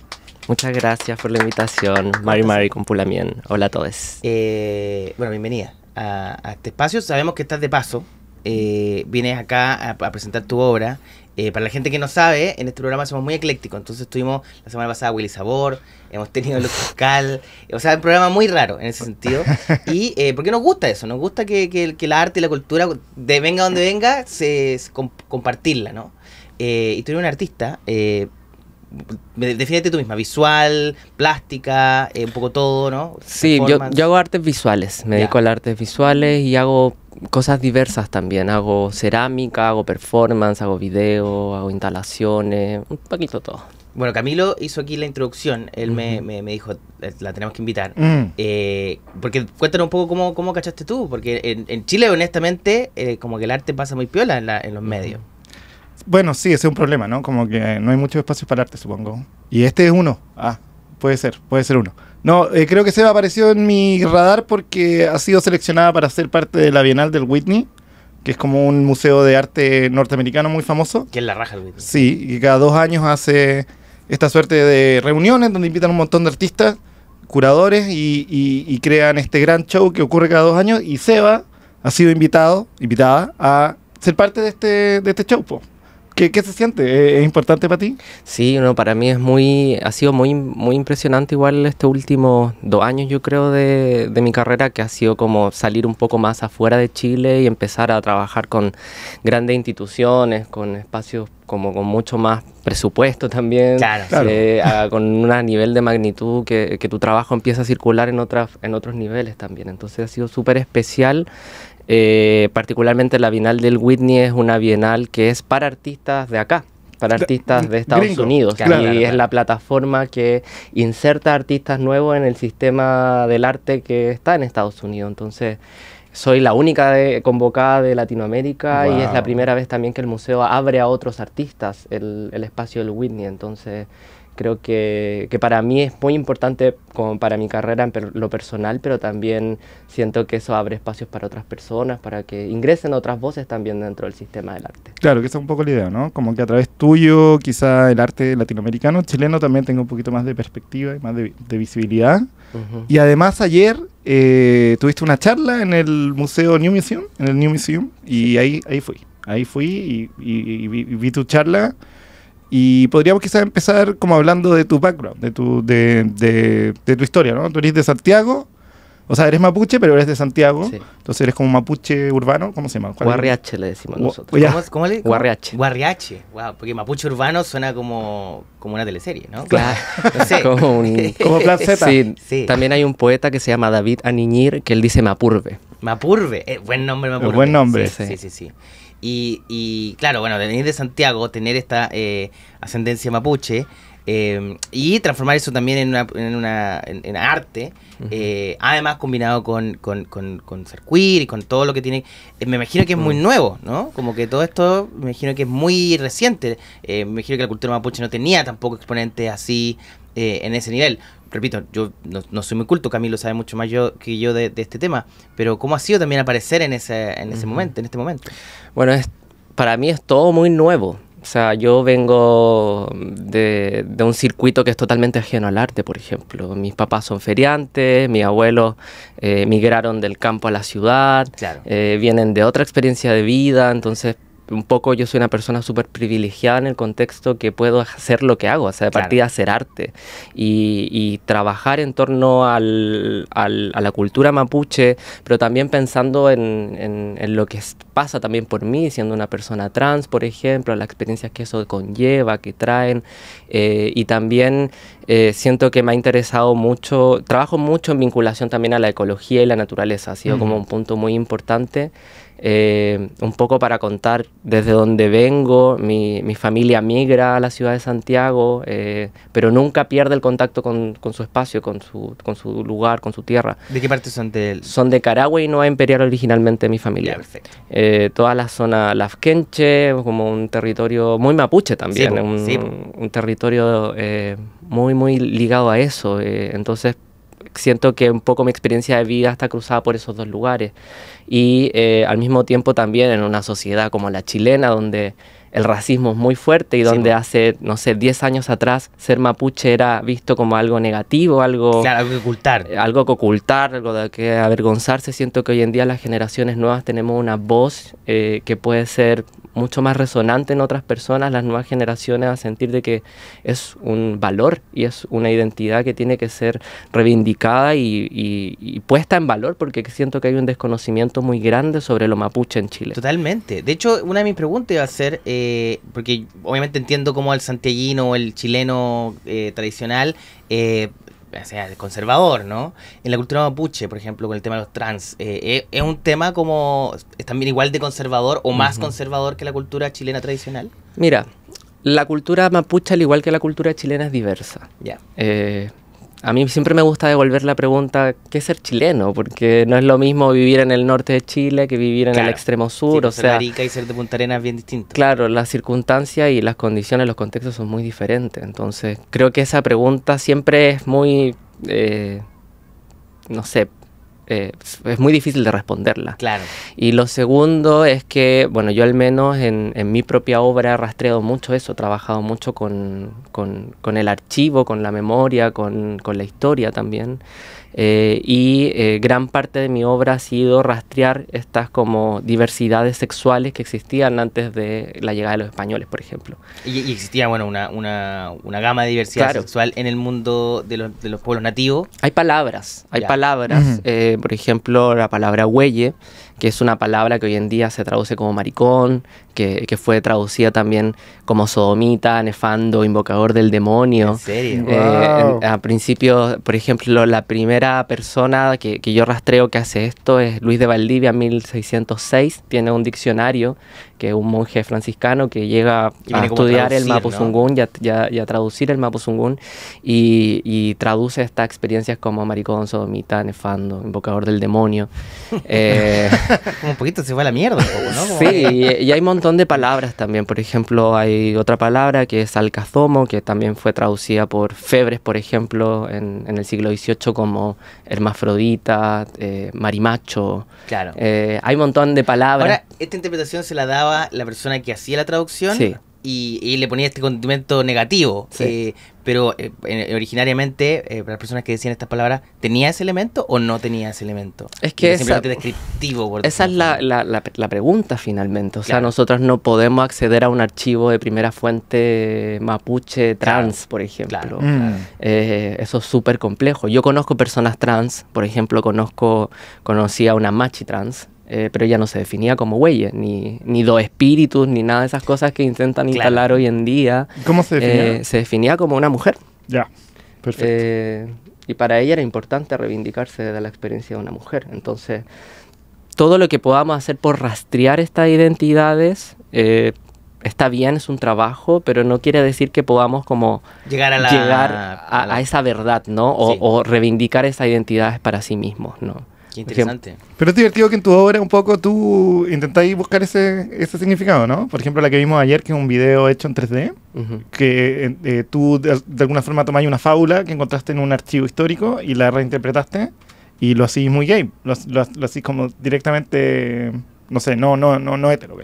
Muchas gracias por la invitación, Mari Mari Pulamien. Hola a todos. Eh, bueno, bienvenida a, este espacio. Sabemos que estás de paso. Eh, vienes acá a, presentar tu obra. Eh, para la gente que no sabe, en este programa somos muy eclécticos. Entonces estuvimos la semana pasada Willy Sabor, hemos tenido lo Fiscal. O sea, un programa muy raro en ese sentido. Y eh, porque nos gusta eso, nos gusta que, que, que, la arte y la cultura, de venga donde venga, se, compartirla, ¿no? y tuvimos un artista, defínete tú misma, visual, plástica, eh, un poco todo, ¿no? Sí, yo, hago artes visuales, me dedico a las artes visuales y hago cosas diversas también, hago cerámica, hago performance, hago video, hago instalaciones, un poquito todo. Bueno, Camilo hizo aquí la introducción, él me, dijo, eh, la tenemos que invitar, mm. eh, porque cuéntanos un poco cómo, cómo cachaste tú, porque en, Chile honestamente como que el arte pasa muy piola en, los medios. Bueno, sí, ese es un problema, ¿no? Como que no hay muchos espacios para arte, supongo. Y este es uno. Ah, puede ser, puede ser uno. No, eh, creo que Seba apareció en mi radar porque ha sido seleccionada para ser parte de la Bienal del Whitney, que es como un museo de arte norteamericano muy famoso. Que es la raja del Whitney. Sí, y cada dos años hace esta suerte de reuniones donde invitan a un montón de artistas, curadores y, crean este gran show que ocurre cada dos años. Y Seba ha sido invitado, invitada a ser parte de este, de este show. pues. ¿Qué, se siente? ¿Es importante para ti? Sí, para mí es muy, ha sido muy, muy impresionante igual estos últimos dos años, yo creo, de, de mi carrera, que ha sido como salir un poco más afuera de Chile y empezar a trabajar con grandes instituciones, con espacios como con mucho más presupuesto también, eh, con un nivel de magnitud que, que, tu trabajo empieza a circular en, otras, en otros niveles también. Entonces ha sido súper especial eh, particularmente la Bienal del Whitney es una bienal que es para artistas de acá para artistas de Estados Unidos y es la plataforma que inserta artistas nuevos en el sistema del arte que está en Estados Unidos. Entonces, soy la única convocada de Latinoamérica y es la primera vez también que el museo abre a otros artistas el, el espacio del Whitney. Entonces, creo que, que, para mí es muy importante como para mi carrera en lo personal, pero también siento que eso abre espacios para otras personas, para que ingresen otras voces también dentro del sistema del arte. Claro, que esa es un poco la idea, ¿no? Como que a través tuyo, quizá el arte latinoamericano, chileno también tenga un poquito más de perspectiva y más de, visibilidad. Y además ayer eh, tuviste una charla en el Museo New Museum, en el New y ahí, ahí fui. Ahí fui y, y vi tu charla y podríamos quizás empezar como hablando de tu background, de tu, de, de, tu historia, ¿no? Tú eres de Santiago, o sea, eres mapuche, pero eres de Santiago. Entonces eres como mapuche urbano. ¿Cómo se llama? Guarriache le decimos nosotros. ¿Cómo, le Guarriache. Guarriache. Wow, porque mapuche urbano suena como, como una teleserie, ¿no? Claro. no como, un... como Plan Z. Sí. También hay un poeta que se llama David Aniñir que él dice Mapurbe. Mapurbe. Eh, buen nombre, Mapurbe. buen nombre. Sí, sí, sí. sí y, claro, bueno, venir de Santiago, tener esta eh, ascendencia mapuche. Eh, y transformar eso también en una, en arte, eh, además combinado con, con, con, ser y con todo lo que tiene. me imagino que es muy mm. nuevo, ¿no? Como que todo esto, me imagino que es muy reciente. me imagino que la cultura mapuche no tenía tampoco exponentes así en ese nivel repito, yo no, soy muy culto, Camilo sabe mucho más yo, que yo de, este tema, pero ¿cómo ha sido también aparecer en ese, en ese momento, en este momento? Bueno, es, para mí es todo muy nuevo. O sea, yo vengo de, un circuito que es totalmente ajeno al arte, por ejemplo. Mis papás son feriantes, mis abuelos eh, migraron del campo a la ciudad, eh, vienen de otra experiencia de vida, entonces un poco yo soy una persona súper privilegiada en el contexto que puedo hacer lo que hago, o sea, de partida hacer arte y, trabajar en torno a la cultura mapuche, pero también pensando en, lo que pasa también por mí, siendo una persona trans, por ejemplo, las experiencias que eso conlleva, que traen, eh, y también eh, siento que me ha interesado mucho, trabajo mucho en vinculación también a la ecología y la naturaleza, ha sido como un punto muy importante. Eh, un poco para contar desde dónde vengo, mi, familia migra a la ciudad de Santiago, eh, pero nunca pierde el contacto con, su espacio, con su, con su, lugar, con su tierra. ¿De qué parte son de él? Son de Carahue y Nueva Imperial originalmente mi familia. Eh, toda la zona Lafkenche, como un territorio muy mapuche también, un, un, territorio muy, muy ligado a eso. entonces, siento que un poco mi experiencia de vida está cruzada por esos dos lugares. Y eh, al mismo tiempo también en una sociedad como la chilena, donde el racismo es muy fuerte y donde hace, no sé, 10 años atrás ser mapuche era visto como algo negativo, algo... que ocultar. Eh, algo que ocultar, algo de que avergonzarse. Siento que hoy en día las generaciones nuevas tenemos una voz eh, que puede ser mucho más resonante en otras personas, las nuevas generaciones, a sentir de que es un valor y es una identidad que tiene que ser reivindicada y, puesta en valor, porque siento que hay un desconocimiento muy grande sobre lo mapuche en Chile. Totalmente. De hecho, una de mis preguntas iba a ser, eh, porque obviamente entiendo cómo el santiaguino o el chileno eh, tradicional eh, o sea, conservador, ¿no? En la cultura mapuche, por ejemplo, con el tema de los trans, eh, eh, ¿es un tema como, es también igual de conservador o más conservador que la cultura chilena tradicional? Mira, la cultura mapuche, al igual que la cultura chilena, es diversa. Ya. Eh, a mí siempre me gusta devolver la pregunta, ¿qué es ser chileno? Porque no es lo mismo vivir en el norte de Chile que vivir en el extremo sur. Pues, o sea, Arica y ser de Punta Arenas bien distinto. Claro, las circunstancias y las condiciones, los contextos son muy diferentes. Entonces, creo que esa pregunta siempre es muy, eh, no sé, eh, es muy difícil de responderla. Claro. Y lo segundo es que, bueno, yo al menos en, en mi propia obra he rastreado mucho eso, he trabajado mucho con, con, con el archivo, con la memoria, con, con la historia también. Eh, y eh, gran parte de mi obra ha sido rastrear estas como diversidades sexuales que existían antes de la llegada de los españoles, por ejemplo. Y, existía, una, gama de diversidad sexual en el mundo de los, pueblos nativos. Hay palabras, hay palabras, eh, por ejemplo, la palabra huelle, que es una palabra que hoy en día se traduce como maricón, que, que fue traducida también como sodomita, nefando, invocador del demonio. serio? Eh, a principio por ejemplo, la primera persona que, que, yo rastreo que hace esto es Luis de Valdivia, 1606. Tiene un diccionario que es un monje franciscano que llega a estudiar el Mapo ya y, a, traducir el Mapo y, y traduce estas experiencias como maricón, sodomita, nefando, invocador del demonio. Eh, como un poquito se fue a la mierda. ¿no? sí, y, hay un montón de palabras también. Por ejemplo, hay otra palabra que es alcazomo, que también fue traducida por Febres, por ejemplo, en, el siglo XVIII como hermafrodita, eh, marimacho. Claro. Eh, hay un montón de palabras. Ahora, esta interpretación se la daba la persona que hacía la traducción. Sí y, le ponía este condimento negativo. Eh, pero eh, originariamente, eh, para las personas que decían estas palabras, ¿tenía ese elemento o no tenía ese elemento? Es que es simplemente descriptivo. esa es la, la, la, pregunta finalmente. O sea, nosotros no podemos acceder a un archivo de primera fuente mapuche trans, por ejemplo. Claro. Mm. eso es súper complejo. Yo conozco personas trans, por ejemplo, conozco, conocí a una machi trans eh, pero ella no se definía como huelle ni, ni dos espíritus, ni nada de esas cosas que intentan instalar hoy en día. ¿Cómo se definía? Eh, se definía como una mujer. Ya, perfecto. Eh, y para ella era importante reivindicarse de la experiencia de una mujer. Entonces, todo lo que podamos hacer por rastrear estas identidades está bien, es un trabajo, pero no quiere decir que podamos como llegar a, a, esa verdad, ¿no? O, o reivindicar esas identidades para sí mismos, ¿no? interesante. Pero es divertido que en tu obra un poco tú intentáis buscar ese, ese significado, ¿no? Por ejemplo, la que vimos ayer, que es un video hecho en 3D, que eh, eh, tú de, alguna forma tomáis una fábula que encontraste en un archivo histórico y la reinterpretaste y lo hacís muy gay, lo, lo, hacís como directamente, no sé, no, no, no, no hetero,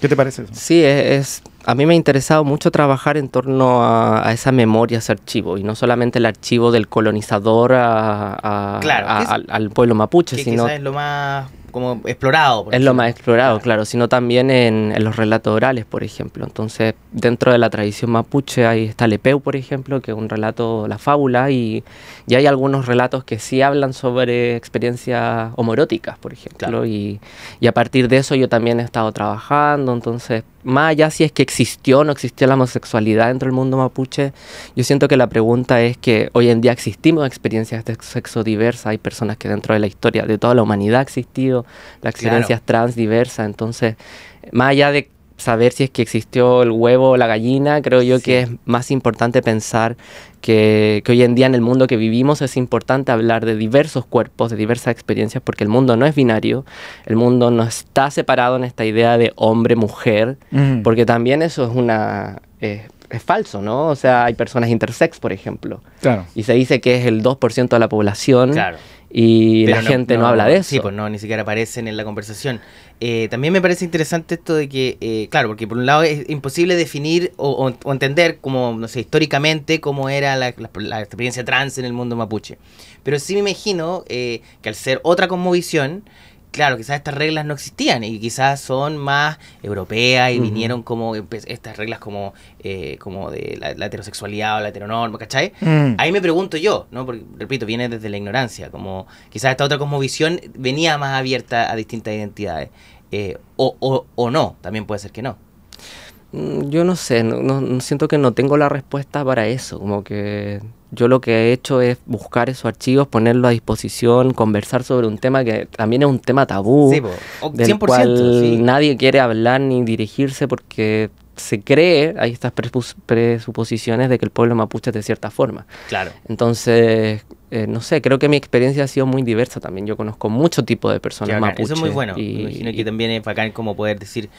¿Qué te parece eso? Sí, es, es a mí me ha interesado mucho trabajar en torno a, esa memoria, ese archivo, y no solamente el archivo del colonizador al, pueblo mapuche, que sino... es lo más como explorado. Por es lo más explorado, claro. sino también en, los relatos orales, por ejemplo. Entonces, dentro de la tradición mapuche ahí está Lepeu, por ejemplo, que es un relato, la fábula, y, y hay algunos relatos que sí hablan sobre experiencias homoeróticas, por ejemplo, y, y a partir de eso yo también he estado trabajando, entonces, más allá si es que existió, no existió la homosexualidad dentro del mundo mapuche. Yo siento que la pregunta es que hoy en día existimos experiencias de sexo diversa, hay personas que dentro de la historia de toda la humanidad ha existido, la experiencia trans diversa entonces, más allá de saber si es que existió el huevo o la gallina, creo yo que es más importante pensar que, hoy en día en el mundo que vivimos es importante hablar de diversos cuerpos, de diversas experiencias, porque el mundo no es binario, el mundo no está separado en esta idea de hombre-mujer, porque también eso es una... Eh, es falso, ¿no? O sea, hay personas intersex, por ejemplo. Claro. Y se dice que es el 2% de la población. Y la gente no, habla de eso. Sí, pues no, ni siquiera aparecen en la conversación. Eh, también me parece interesante esto de que, eh, claro, porque por un lado es imposible definir o, entender, como, no sé, históricamente, cómo era la, experiencia trans en el mundo mapuche. Pero sí me imagino eh, que al ser otra cosmovisión, claro, quizás estas reglas no existían y quizás son más europeas y vinieron como pues, estas reglas como, como de la, heterosexualidad o la heteronorma, ¿cachai? Mm. Ahí me pregunto yo, ¿no? Porque, repito, viene desde la ignorancia, como quizás esta otra cosmovisión venía más abierta a distintas identidades. Eh, o, no, también puede ser que no. Mm, yo no sé, no, siento que no tengo la respuesta para eso, como que yo lo que he hecho es buscar esos archivos, ponerlos a disposición, conversar sobre un tema que también es un tema tabú, sí, 100%, del nadie quiere hablar ni dirigirse porque se cree, hay estas presuposiciones de que el pueblo mapuche es de cierta forma. Claro. Entonces, eh, no sé, creo que mi experiencia ha sido muy diversa también. Yo conozco mucho tipo de personas mapuches. Eso es muy bueno. Y, aquí también es bacán como poder decir,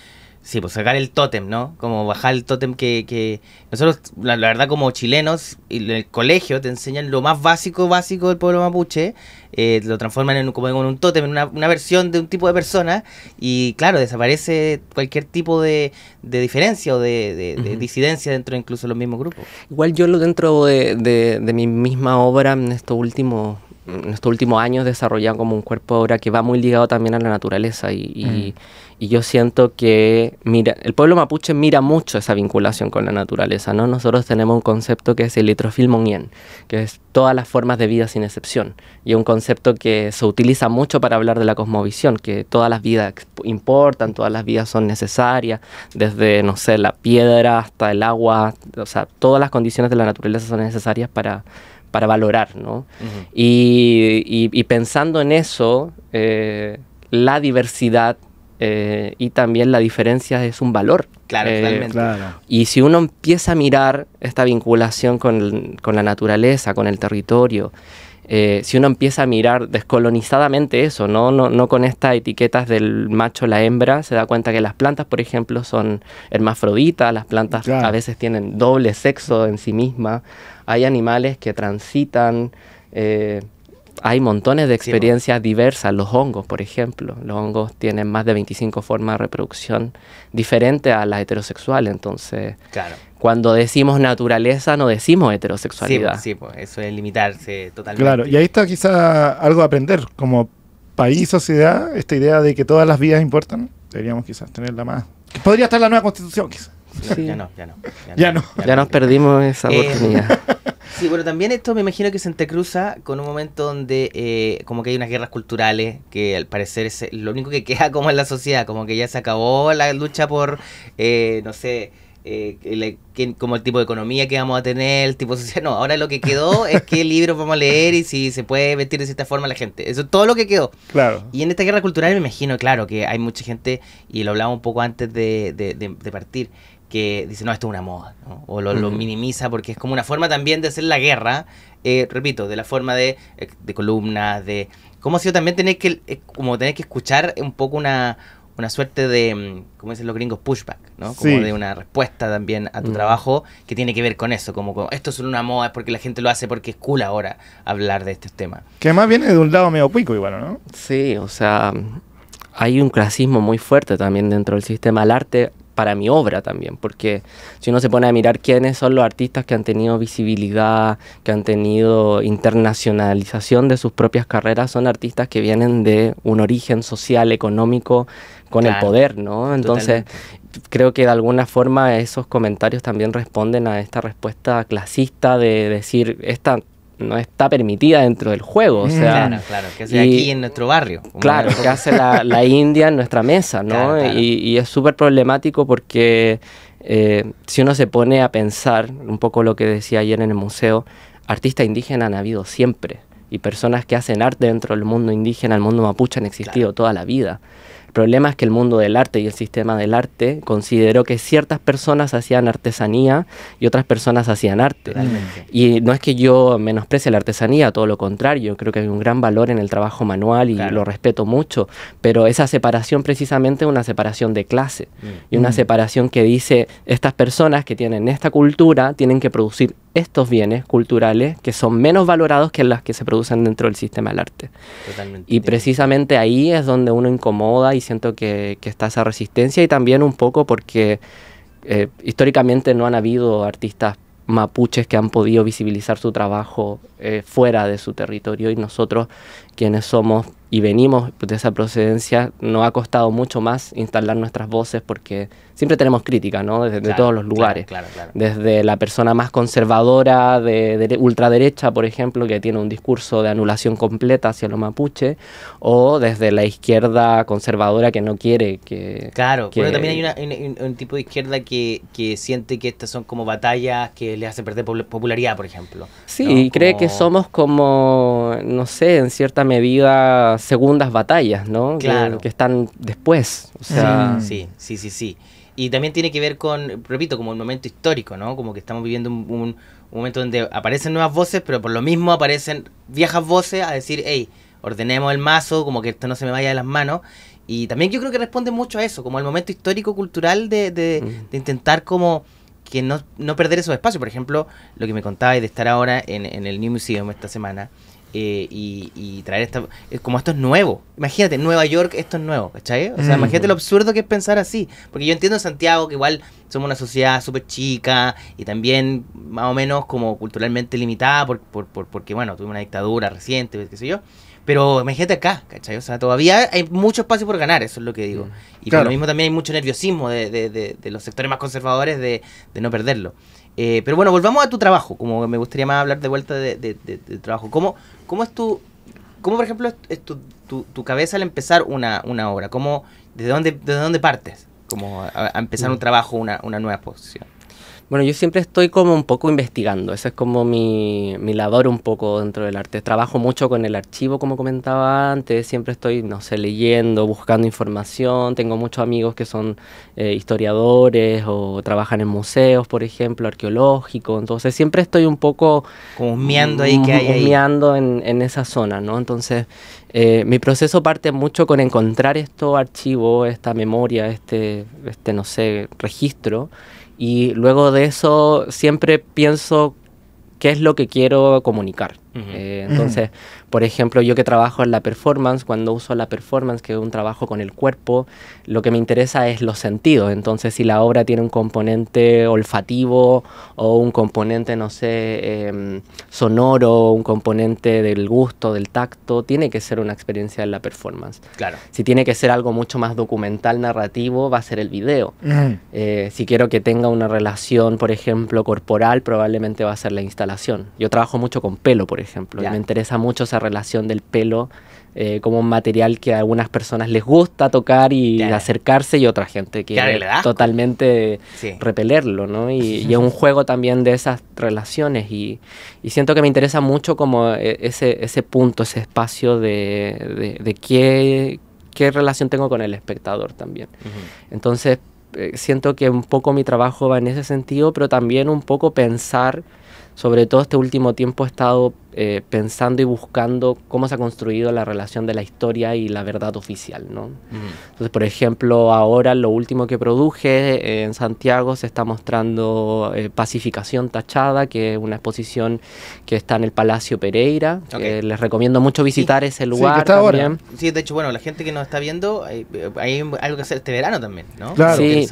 sí, pues sacar el tótem, ¿no? Como bajar el tótem que, que... nosotros, la, la verdad, como chilenos, en el colegio te enseñan lo más básico, básico del pueblo mapuche eh, lo transforman en, como en un tótem, en una, versión de un tipo de persona y claro, desaparece cualquier tipo de, diferencia o de, disidencia dentro incluso de los mismos grupos. Igual yo lo dentro de mi misma obra en estos últimos en estos últimos años desarrollado como un cuerpo ahora que va muy ligado también a la naturaleza mm. y, yo siento que mira, el pueblo mapuche mira mucho esa vinculación con la naturaleza, ¿no? Nosotros tenemos un concepto que es el litrofilmonien, que es todas las formas de vida sin excepción y un concepto que se utiliza mucho para hablar de la cosmovisión, que todas las vidas importan, todas las vidas son necesarias, desde, no sé, la piedra hasta el agua, o sea, todas las condiciones de la naturaleza son necesarias para para valorar, ¿no? y, pensando en eso, eh, la diversidad eh, y también la diferencia es un valor. Eh, claro, Y si uno empieza a mirar esta vinculación con la naturaleza, con el territorio, eh, si uno empieza a mirar descolonizadamente eso, ¿no? No, no con estas etiquetas del macho, la hembra, se da cuenta que las plantas, por ejemplo, son hermafroditas, las plantas a veces tienen doble sexo en sí misma, hay animales que transitan, eh, hay montones de experiencias diversas. Los hongos, por ejemplo. Los hongos tienen más de 25 formas de reproducción diferente a las heterosexuales. Entonces, cuando decimos naturaleza, no decimos heterosexualidad. Sí, pues, sí pues, eso es limitarse totalmente. Claro, y ahí está quizá algo a aprender. Como país, sociedad, esta idea de que todas las vidas importan, deberíamos quizás tenerla más. Podría estar la nueva constitución, quizás ya, no, ya no, ya no. Ya nos perdimos esa eh, oportunidad. sí, bueno, también esto me imagino que se entrecruza con un momento donde eh, como que hay unas guerras culturales que al parecer es eh, lo único que queda como en la sociedad, como que ya se acabó la lucha por, no sé, como el tipo de economía que vamos a tener, el tipo social. No, ahora lo que quedó es qué libro vamos a leer y si se puede vestir de cierta forma la gente. Eso es todo lo que quedó. Claro. Y en esta guerra cultural me imagino, claro, que hay mucha gente, y lo hablaba un poco antes de, de, de, de partir, que dice, no, esto es una moda, o lo, minimiza porque es como una forma también de hacer la guerra, eh, repito, de la forma de, eh, columnas, de... ¿Cómo ha sido también tener que, eh, como tener que escuchar un poco una, una suerte de, mm, como dicen los gringos, pushback, ¿no? Como de una respuesta también a tu mm. trabajo que tiene que ver con eso, como, como esto es una moda, es porque la gente lo hace porque es cool ahora hablar de este tema. Que además viene de un lado medio pico igual, ¿no? Sí, o sea, hay un clasismo muy fuerte también dentro del sistema del arte, para mi obra también, porque si uno se pone a mirar quiénes son los artistas que han tenido visibilidad, que han tenido internacionalización de sus propias carreras, son artistas que vienen de un origen social, económico, con el poder, ¿no? Entonces, creo que de alguna forma esos comentarios también responden a esta respuesta clasista de decir, esta no está permitida dentro del juego. O mm, sea, claro, claro, que sea aquí en nuestro barrio. Claro, que hace la, la, India en nuestra mesa, ¿no? Y, y, es súper problemático porque eh, si uno se pone a pensar, un poco lo que decía ayer en el museo, artistas indígenas han habido siempre. Y personas que hacen arte dentro del mundo indígena, el mundo mapuche, han existido toda la vida problema es que el mundo del arte y el sistema del arte consideró que ciertas personas hacían artesanía y otras personas hacían arte. Y no es que yo menosprecie la artesanía, todo lo contrario, creo que hay un gran valor en el trabajo manual y lo respeto mucho, pero esa separación precisamente es una separación de clase mm. y una mm. separación que dice estas personas que tienen esta cultura tienen que producir estos bienes culturales que son menos valorados que las que se producen dentro del sistema del arte. Totalmente y precisamente ahí es donde uno incomoda y siento que, está esa resistencia y también un poco porque eh, históricamente no han habido artistas mapuches que han podido visibilizar su trabajo eh, fuera de su territorio y nosotros quienes somos y venimos de esa procedencia, nos ha costado mucho más instalar nuestras voces porque siempre tenemos crítica... ¿no? Desde todos los lugares. Desde la persona más conservadora, de, ultraderecha, por ejemplo, que tiene un discurso de anulación completa hacia los mapuche, o desde la izquierda conservadora que no quiere que... Claro, que, bueno, también hay un, tipo de izquierda que, que, siente que estas son como batallas que le hacen perder popularidad, por ejemplo. Sí, y cree que somos como, no sé, en cierta medida segundas batallas, ¿no? Claro. Que, están después. Mm. sí, sí, sí, sí. Y también tiene que ver con, repito, como el momento histórico, ¿no? Como que estamos viviendo un, momento donde aparecen nuevas voces, pero por lo mismo aparecen viejas voces a decir, hey, ordenemos el mazo, como que esto no se me vaya de las manos. Y también yo creo que responde mucho a eso, como al momento histórico-cultural mm. de, intentar como que no, no perder esos espacios. Por ejemplo, lo que me contabas de estar ahora en, en el New Museum esta semana, eh, y, traer esta. Como esto es nuevo. Imagínate, Nueva York, esto es nuevo, ¿cachai? O sea, imagínate lo absurdo que es pensar así. Porque yo entiendo en Santiago que igual somos una sociedad súper chica y también más o menos como culturalmente limitada, por, por, porque bueno, tuvimos una dictadura reciente, qué sé yo. Pero imagínate acá, ¿cachai? O sea, todavía hay mucho espacio por ganar, eso es lo que digo. Mm. Y por lo mismo también hay mucho nerviosismo de, de, de los sectores más conservadores de, no perderlo. Eh, pero bueno, volvamos a tu trabajo, como me gustaría más hablar de vuelta de, trabajo. ¿Cómo, ¿Cómo es tu, cómo por ejemplo es, tu, tu, cabeza al empezar una, una obra? ¿Cómo, de, dónde, ¿De dónde partes? Como a, empezar mm. un trabajo, una, una nueva posición bueno, yo siempre estoy como un poco investigando, esa es como mi, mi labor un poco dentro del arte. Trabajo mucho con el archivo, como comentaba antes, siempre estoy, no sé, leyendo, buscando información. Tengo muchos amigos que son eh, historiadores o trabajan en museos, por ejemplo, arqueológicos. Entonces siempre estoy un poco... Humeando ahí que hay. En, en esa zona, ¿no? Entonces eh, mi proceso parte mucho con encontrar estos archivos, esta memoria, este, este no sé, registro y luego de eso siempre pienso qué es lo que quiero comunicar. Eh, entonces, por ejemplo, yo que trabajo en la performance, cuando uso la performance, que es un trabajo con el cuerpo, lo que me interesa es los sentidos. Entonces, si la obra tiene un componente olfativo o un componente, no sé, eh, sonoro, un componente del gusto, del tacto, tiene que ser una experiencia en la performance. Claro. Si tiene que ser algo mucho más documental, narrativo, va a ser el video. Eh, si quiero que tenga una relación, por ejemplo, corporal, probablemente va a ser la instalación. Yo trabajo mucho con pelo, por ejemplo ejemplo. me interesa mucho esa relación del pelo eh, como un material que a algunas personas les gusta tocar y acercarse y otra gente que totalmente repelerlo, ¿no? Y, es un juego también de esas relaciones y, siento que me interesa mucho como eh, ese, ese punto, ese espacio de, de, qué, relación tengo con el espectador también. Entonces eh, siento que un poco mi trabajo va en ese sentido, pero también un poco pensar, sobre todo este último tiempo he estado eh, pensando y buscando cómo se ha construido la relación de la historia y la verdad oficial. ¿no? Entonces, por ejemplo, ahora lo último que produje eh, en Santiago se está mostrando eh, Pacificación Tachada, que es una exposición que está en el Palacio Pereira. les recomiendo mucho visitar ese lugar. Sí, está Ahora. sí, de hecho, bueno, la gente que nos está viendo, hay, algo que hacer este verano también, ¿no? Claro. Sí,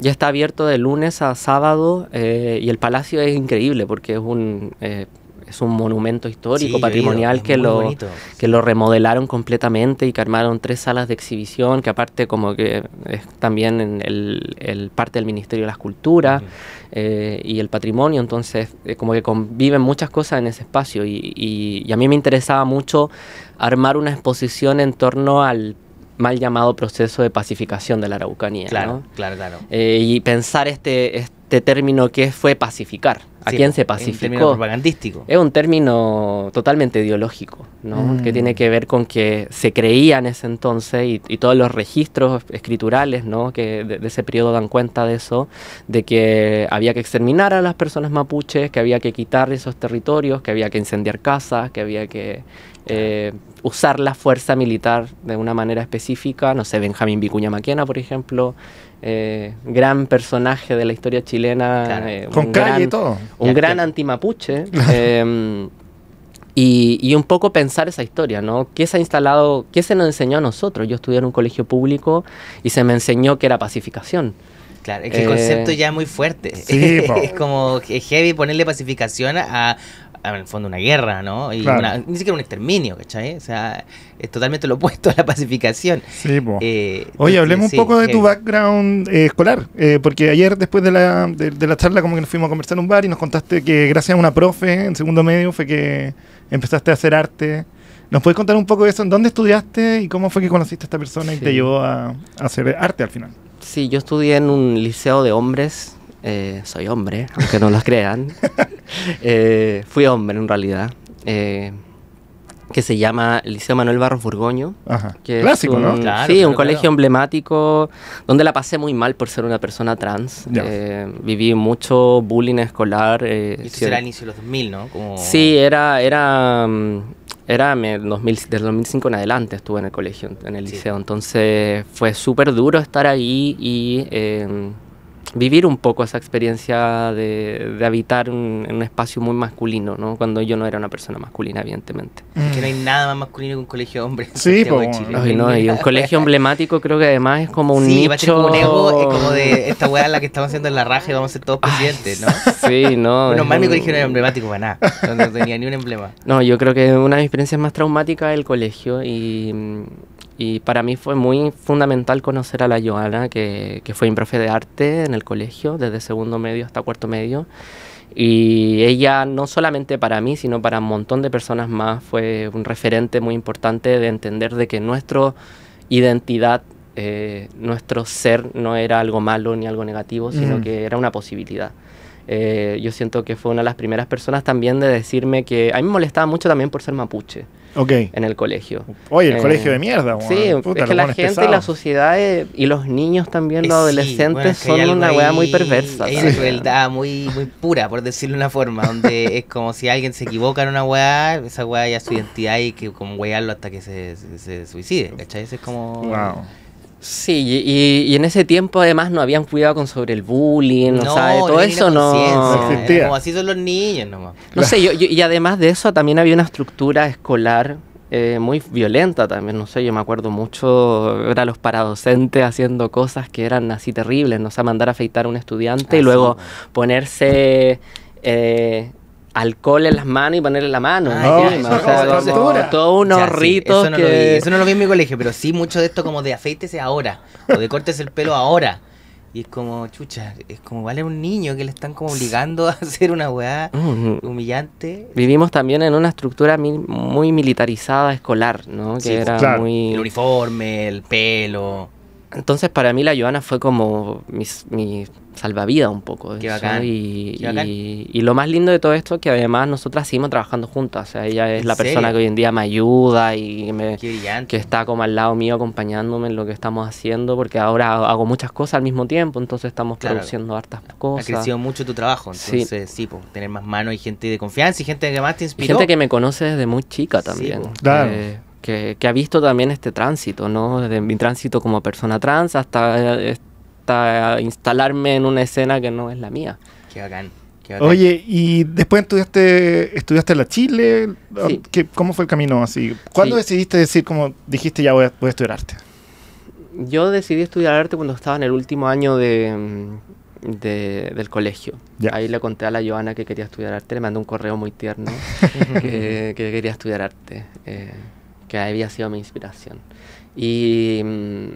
Ya está abierto de lunes a sábado y el palacio es increíble porque es un es un monumento histórico, patrimonial, que lo, que lo remodelaron completamente y que armaron tres salas de exhibición, que aparte como que es también en el, parte del Ministerio de las Culturas eh, y el patrimonio, entonces eh, como que conviven muchas cosas en ese espacio y, a mí me interesaba mucho armar una exposición en torno al mal llamado proceso de pacificación de la Araucanía. Claro, claro, claro. Eh, y pensar este, este término que fue pacificar. ¿A quién se pacificó? Es un término totalmente ideológico, ¿no? Mm. Que tiene que ver con que se creía en ese entonces y, todos los registros escriturales, ¿no? Que de, ese periodo dan cuenta de eso, de que había que exterminar a las personas mapuches, que había que quitar esos territorios, que había que incendiar casas, que había que eh, usar la fuerza militar de una manera específica, no sé, Benjamín Vicuña Maquena, por ejemplo, eh, gran personaje de la historia chilena. Eh, Con un calle gran, y todo. Un gran antimapuche. Em, y, un poco pensar esa historia, ¿no? ¿Qué se ha instalado, qué se nos enseñó a nosotros? Yo estudié en un colegio público y se me enseñó que era pacificación. Claro, es el concepto eh, ya es muy fuerte. es como heavy ponerle pacificación a, en el fondo una guerra, ¿no? ni siquiera un exterminio, ¿cachai? O sea, es totalmente lo opuesto a la pacificación. Sí, eh, Oye, hablemos un poco de tu background eh, escolar, eh, porque ayer después de la, charla como que nos fuimos a conversar en un bar y nos contaste que gracias a una profe en segundo medio fue que empezaste a hacer arte. ¿Nos puedes contar un poco de eso? dónde estudiaste y cómo fue que conociste a esta persona y te llevó a hacer arte al final? Sí, yo estudié en un liceo de hombres eh, soy hombre, aunque no lo crean. Eh, fui hombre en realidad. Eh, que se llama Liceo Manuel Barros Burgoño. Que Clásico, un, ¿no? sí, un colegio emblemático donde la pasé muy mal por ser una persona trans. viví mucho bullying escolar. Eh, Eso era inicio de los 2000, ¿no? Sí, era... era mm, era 2000, desde 2005 en adelante estuve en el colegio, en el liceo, entonces fue súper duro estar ahí y vivir un poco esa experiencia de, de habitar un, un, espacio muy masculino, ¿no? Cuando yo no era una persona masculina, evidentemente. Es Que no hay mm. nada más masculino que un colegio de hombres. Sí, po, Ay, no, y un colegio emblemático creo que además es como un sí, nicho... Va a un ego, es como de esta weá la que estamos haciendo en la raja y vamos a ser todos presidentes, ¿no? Sí, no. Bueno, mal mi colegio no era emblemático para nada, no, no tenía ni un emblema. No, yo creo que una de mis experiencias más traumáticas es el colegio y y para mí fue muy fundamental conocer a la Joana, que, fue mi profe de arte en el colegio, desde segundo medio hasta cuarto medio. Y ella, no solamente para mí, sino para un montón de personas más, fue un referente muy importante de entender de que nuestra identidad, eh, nuestro ser, no era algo malo ni algo negativo, sino mm. que era una posibilidad. Eh, yo siento que fue una de las primeras personas también de decirme que a mí me molestaba mucho también por ser mapuche okay. en el colegio. Oye, el eh, colegio de mierda, Sí, es que la gente y la sociedad eh, y los niños también, los eh, adolescentes, son una weá muy perversa. Hay una muy, muy pura, por decirlo de una forma, donde es como si alguien se equivoca en una weá, esa weá ya su identidad y que como wearlo hasta que se, suicide, ¿cachai? es como... Sí, y, en ese tiempo además no habían cuidado con sobre el bullying, no, o todo eso no, existía. Como así son los niños nomás. No sé, yo, y además de eso también había una estructura escolar eh, muy violenta también, no sé, yo me acuerdo mucho, eran los paradocentes haciendo cosas que eran así terribles, no o mandar a afeitar a un estudiante y ah, luego ponerse... Eh, alcohol en las manos y ponerle la mano. todo ah, o todos unos ritos. eso, no que... lo vi en mi colegio, pero sí mucho de esto como de afeítese ahora o de cortes el pelo ahora. Y es como, chucha, es como vale un niño que le están como obligando a hacer una weá humillante. Vivimos también en una estructura muy militarizada escolar, ¿no? Que era muy. El uniforme, el pelo. Entonces para mí la Joana fue como mi, mi salvavidas un poco. Y, lo más lindo de todo esto es que además nosotras seguimos trabajando juntas. O sea, ella es la persona que hoy en día me ayuda y que está como al lado mío acompañándome en lo que estamos haciendo, porque ahora hago muchas cosas al mismo tiempo, entonces estamos produciendo hartas cosas. Ha crecido mucho tu trabajo, entonces sí, sí tener más mano y gente de confianza y gente que más te inspira Y gente que me conoce desde muy chica también que, ha visto también este tránsito, ¿no? Desde mi tránsito como persona trans hasta, eh, hasta instalarme en una escena que no es la mía. Qué bacán. Oye, y después estudiaste estudiaste la Chile. Sí. ¿Cómo fue el camino así? ¿Cuándo decidiste decir, como dijiste, ya voy a, estudiar arte? Yo decidí estudiar arte cuando estaba en el último año de, del colegio. Ahí le conté a la Joana que quería estudiar arte, le mandé un correo muy tierno eh, que, quería estudiar arte. Eh que había sido mi inspiración. Y, mm,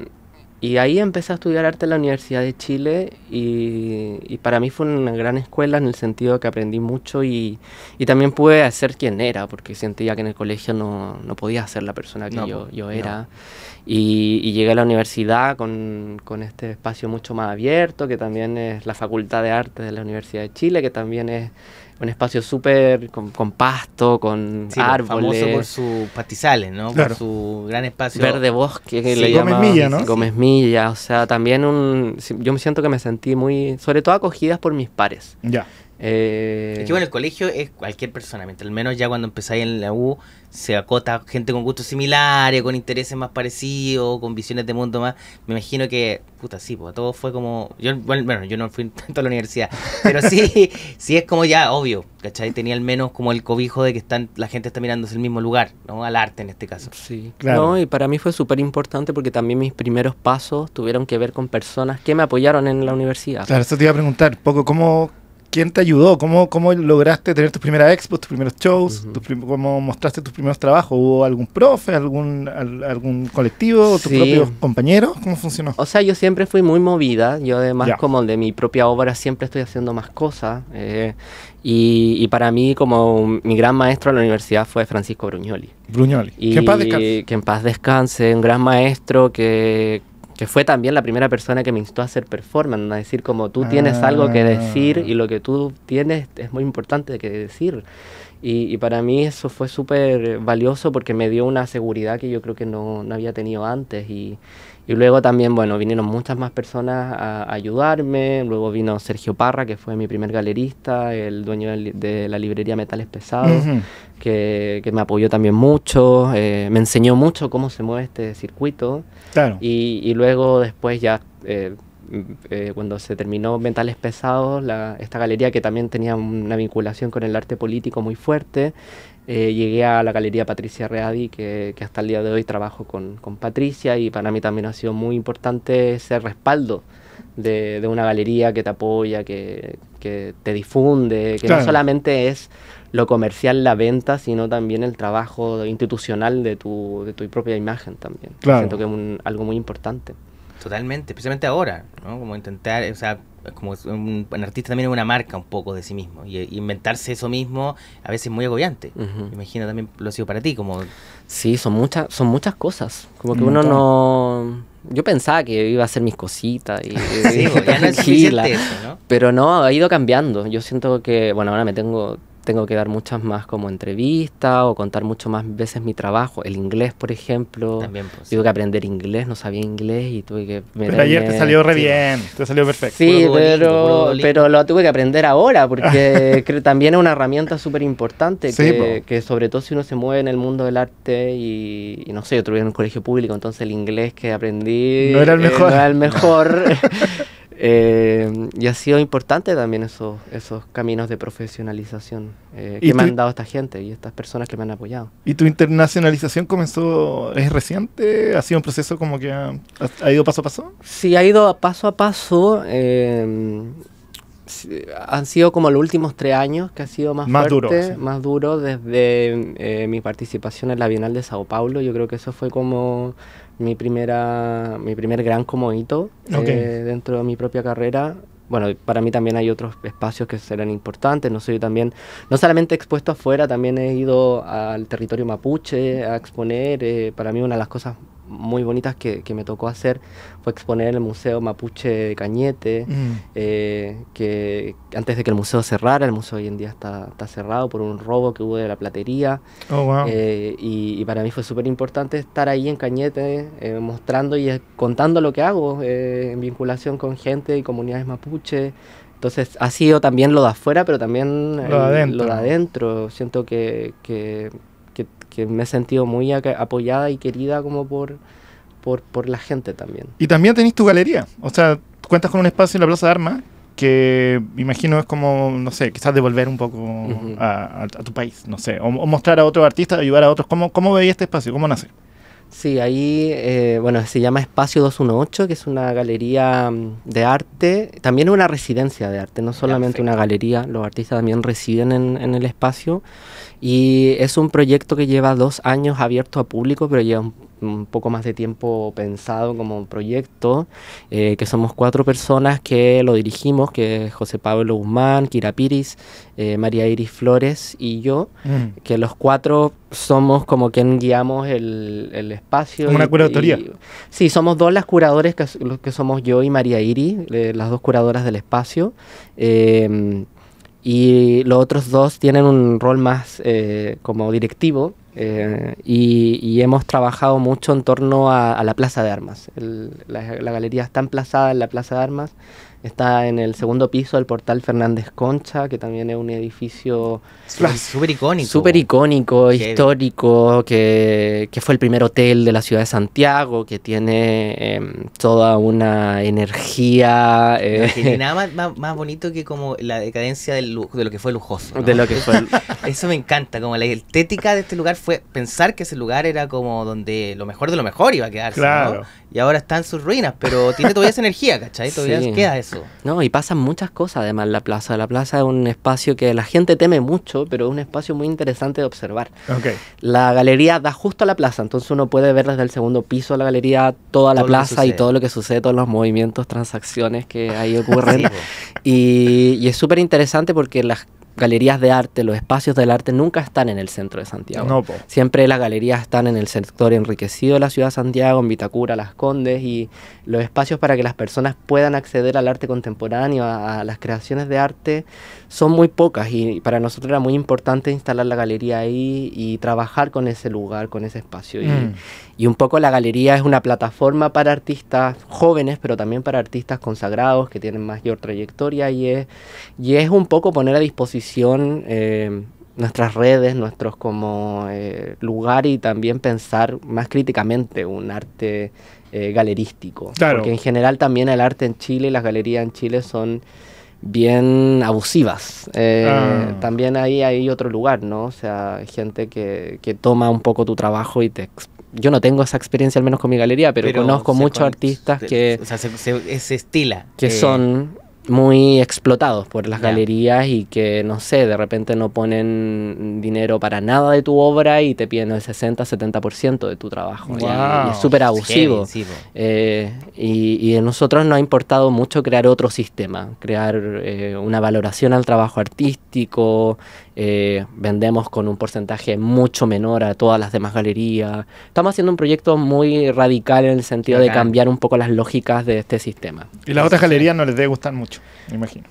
y ahí empecé a estudiar arte en la Universidad de Chile y, para mí fue una gran escuela en el sentido que aprendí mucho y, y también pude hacer quien era, porque sentía que en el colegio no, no podía ser la persona que yo, yo, era. Y, y, llegué a la universidad con, con, este espacio mucho más abierto, que también es la Facultad de Artes de la Universidad de Chile, que también es un espacio súper con, pasto, con árboles. Famoso por sus pastizales, ¿no? Por su gran espacio. Verde bosque, que le Gómez ¿no? Gómez Milla, o sea, también un... Yo me siento que me sentí muy, sobre todo acogidas por mis pares. Ya. Eh... Es que bueno, el colegio es cualquier persona, mientras al menos ya cuando empezáis en la U se acota gente con gustos similares, con intereses más parecidos, con visiones de mundo más. Me imagino que, puta, sí, pues todo fue como. Yo, bueno, yo no fui tanto a la universidad, pero sí, sí es como ya obvio, ¿cachai? Tenía al menos como el cobijo de que están la gente está mirándose el mismo lugar, ¿no? Al arte en este caso. Sí, claro. No, y para mí fue súper importante porque también mis primeros pasos tuvieron que ver con personas que me apoyaron en la universidad. Claro, eso te iba a preguntar, poco, ¿cómo ¿Quién te ayudó? ¿Cómo, ¿Cómo lograste tener tus primeras expos, tus primeros shows? ¿Cómo mostraste tus primeros trabajos? ¿Hubo algún profe, algún, algún colectivo, tus propios compañeros? ¿Cómo funcionó? O sea, yo siempre fui muy movida. Yo además, como de mi propia obra, siempre estoy haciendo más cosas. Eh, y, para mí, como mi gran maestro en la universidad fue Francisco Bruñoli. Bruñoli. que en paz descanse. Que en paz descanse. Un gran maestro que, que fue también la primera persona que me instó a hacer performance, a decir como tú tienes algo que ah. decir y lo que tú tienes es muy importante que decir. Y, para mí eso fue súper valioso porque me dio una seguridad que yo creo que no, no había tenido antes y, y luego también, bueno, vinieron muchas más personas a ayudarme. Luego vino Sergio Parra, que fue mi primer galerista, el dueño de la librería Metales Pesados, que, que, me apoyó también mucho. Eh, me enseñó mucho cómo se mueve este circuito. Claro. Y, y luego después ya... Eh, mm, eh, cuando se terminó Metales Pesados, esta galería que también tenía una vinculación con el arte político muy fuerte, eh, llegué a la Galería Patricia Readi, que, hasta el día de hoy trabajo con, Patricia y para mí también ha sido muy importante ese respaldo de, una galería que te apoya, que, te difunde, que no solamente es lo comercial, la venta, sino también el trabajo institucional de tu, de tu propia imagen también. Claro. Siento que es algo muy importante. Totalmente, especialmente ahora, ¿no? Como intentar, o sea, como un, artista también es una marca un poco de sí mismo. Y, eh, inventarse eso mismo a veces es muy agobiante. Imagino también lo ha sido para ti. como Sí, son muchas, son muchas cosas. Como que uno no. Yo pensaba que iba a hacer mis cositas y, sí, pues, no Pero no, ha ido cambiando. Yo siento que, bueno, ahora me tengo tengo que dar muchas más como entrevistas o contar mucho más veces mi trabajo. El inglés, por ejemplo. También, pues, Tuve que aprender inglés, no sabía inglés y tuve que... Pero ayer te salió re bien, te salió perfecto. Sí, pero, lo tuve que aprender ahora porque creo, también es una herramienta súper importante que, sobre todo si uno se mueve en el mundo del arte y, no sé, yo estuve en un colegio público, entonces el inglés que aprendí... era mejor. no era el eh, mejor. Eh, y ha sido importante también esos, esos caminos de profesionalización eh, que me han dado esta gente y estas personas que me han apoyado. ¿Y tu internacionalización comenzó, es reciente? ¿Ha sido un proceso como que ha, ido paso a paso? Sí, ha ido paso a paso. Eh, han sido como los últimos tres años que ha sido más, duro, más duro desde eh, mi participación en la Bienal de Sao Paulo. Yo creo que eso fue como mi primera, mi primer gran como hito eh, dentro de mi propia carrera. Bueno, para mí también hay otros espacios que serán importantes. No soy también, no solamente expuesto afuera, también he ido al territorio mapuche a exponer. Eh, para mí una de las cosas muy bonitas que, que, me tocó hacer fue exponer en el Museo Mapuche de Cañete, mm. eh, que antes de que el museo cerrara, el museo hoy en día está, está cerrado por un robo que hubo de la platería. Oh, eh, y, para mí fue súper importante estar ahí en Cañete, eh, mostrando y contando lo que hago en vinculación con gente y comunidades mapuche. Entonces ha sido también lo de afuera, pero también lo, de adentro. lo de adentro. Siento que, que me he sentido muy apoyada y querida como por, por, la gente también. Y también tenéis tu galería, o sea, cuentas con un espacio en la Plaza de Armas que imagino es como, no sé, quizás devolver un poco a, tu país, no sé, o, mostrar a otros artistas, ayudar a otros. ¿Cómo, cómo veía este espacio? ¿Cómo nace? Sí, ahí, eh, bueno, se llama Espacio 218, que es una galería mm, de arte, también una residencia de arte, no solamente una galería, los artistas también residen en, en, el espacio y es un proyecto que lleva dos años abierto a público, pero lleva un, un poco más de tiempo pensado como proyecto, eh, que somos cuatro personas que lo dirigimos, que es José Pablo Guzmán, Kira Piris, eh, María Iris Flores y yo, mm. que los cuatro somos como quien guiamos el, espacio. una curatoría. sí, somos dos las curadoras que, los que somos yo y María Iris, eh, las dos curadoras del espacio em, y los otros dos tienen un rol más como directivo eh, y, hemos trabajado mucho en torno a, la Plaza de Armas. la, galería está emplazada en la Plaza de Armas Está en el segundo piso del portal Fernández Concha, que también es un edificio súper icónico. Súper icónico, histórico, que, fue el primer hotel de la ciudad de Santiago, que tiene em, toda una energía. Eh, nada más, bonito que como la decadencia del, de lo que fue lujoso. De lo que fue. Eso me encanta, como la estética de este lugar fue pensar que ese lugar era como donde lo mejor de lo mejor iba a quedarse. Y ahora está en sus ruinas, pero tiene todavía esa energía, ¿cachai? Todavía queda eso. No, y pasan muchas cosas además en la plaza. La plaza es un espacio que la gente teme mucho, pero es un espacio muy interesante de observar. La galería da justo a la plaza, entonces uno puede ver desde el segundo piso de la galería toda la plaza y todo lo que sucede, todos los movimientos, transacciones que ahí ocurren. y, y, es súper interesante porque las galerías de arte, los espacios del arte nunca están en el centro de Santiago. Siempre las galerías están en el sector enriquecido de la ciudad de Santiago, en Vitacura, Las Condes, y los espacios para que las personas puedan acceder al arte contemporáneo, a las creaciones de arte, son muy pocas y para nosotros era muy importante instalar la galería ahí y trabajar con ese lugar, con ese espacio. Mm. Y, un poco la galería es una plataforma para artistas jóvenes, pero también para artistas consagrados que tienen mayor trayectoria y es, y es un poco poner a disposición... Eh, nuestras redes, nuestros como eh, lugar y también pensar más críticamente un arte eh, galerístico. Porque en general también el arte en Chile y las galerías en Chile son bien abusivas. Eh, ah. También ahí hay otro lugar, ¿no? O sea, gente que, toma un poco tu trabajo y te... Yo no tengo esa experiencia, al menos con mi galería, pero, conozco muchos artistas que... O sea, se, estila. Que son muy explotados por las galerías y que, no sé, de repente no ponen dinero para nada de tu obra y te piden el 60-70% de tu trabajo. es súper abusivo. Eh, y, a nosotros nos ha importado mucho crear otro sistema, crear eh, una valoración al trabajo artístico, eh, vendemos con un porcentaje mucho menor a todas las demás galerías. Estamos haciendo un proyecto muy radical en el sentido de cambiar un poco las lógicas de este sistema. Y las otras galerías no les debe gustar mucho, me imagino.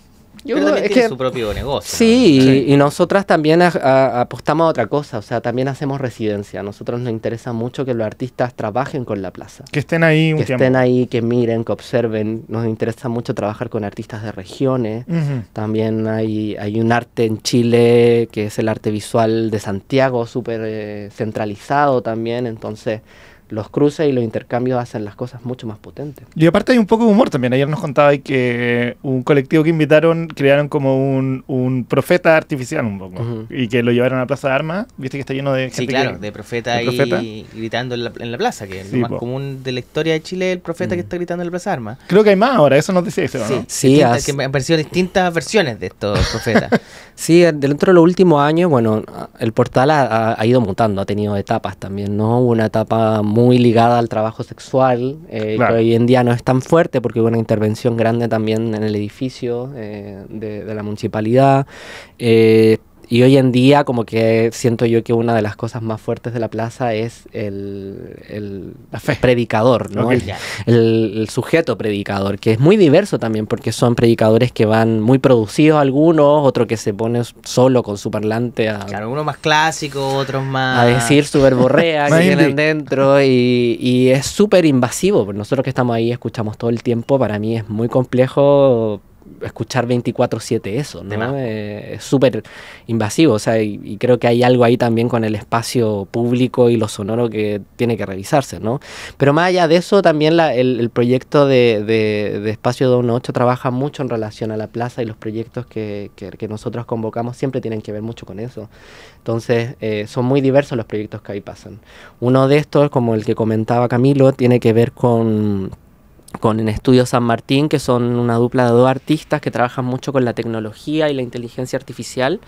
Yo Pero es su propio negocio. Sí, Y, nosotras también apostamos a otra cosa, o sea, también hacemos residencia. A nosotros nos interesa mucho que los artistas trabajen con la plaza. Que estén ahí Que estén ahí, que miren, que observen. Nos interesa mucho trabajar con artistas de regiones. También hay, hay un arte en Chile que es el arte visual de Santiago, súper eh, centralizado también, entonces los cruces y los intercambios hacen las cosas mucho más potentes. Y aparte hay un poco de humor también. Ayer nos contaba que un colectivo que invitaron crearon como un, profeta artificial un poco y que lo llevaron a la Plaza de Armas. Viste que está lleno de gente. Sí, claro, de, profeta gritando en la, plaza, que es lo más común de la historia de Chile, el profeta que mm. está gritando en la Plaza de Armas. Creo que hay más ahora, eso nos decía eso, sí. Sí, han aparecido distintas versiones de estos profetas. sí, dentro de los últimos años, bueno, el portal ha, ido mutando, ha tenido etapas también, ¿no? Una etapa muy muy ligada al trabajo sexual, eh, que hoy en día no es tan fuerte porque hubo una intervención grande también en el edificio eh, de, la municipalidad. Eh, y hoy en día como que siento yo que una de las cosas más fuertes de la plaza es el, el predicador, ¿no? El, sujeto predicador, que es muy diverso también porque son predicadores que van muy producidos algunos, otro que se pone solo con su parlante a... Claro, uno más clásicos otros más... A decir su verborrea que vienen dentro y, y es súper invasivo. Nosotros que estamos ahí escuchamos todo el tiempo, para mí es muy complejo escuchar 24/7 eso, ¿no? Eh, es súper invasivo, o sea, y, creo que hay algo ahí también con el espacio público y lo sonoro que tiene que revisarse, ¿no? Pero más allá de eso, también el, proyecto de, de Espacio 218 trabaja mucho en relación a la plaza y los proyectos que, nosotros convocamos siempre tienen que ver mucho con eso. Entonces, eh, son muy diversos los proyectos que ahí pasan. Uno de estos, como el que comentaba Camilo, tiene que ver con con en Estudio San Martín, que son una dupla de dos artistas que trabajan mucho con la tecnología y la inteligencia artificial.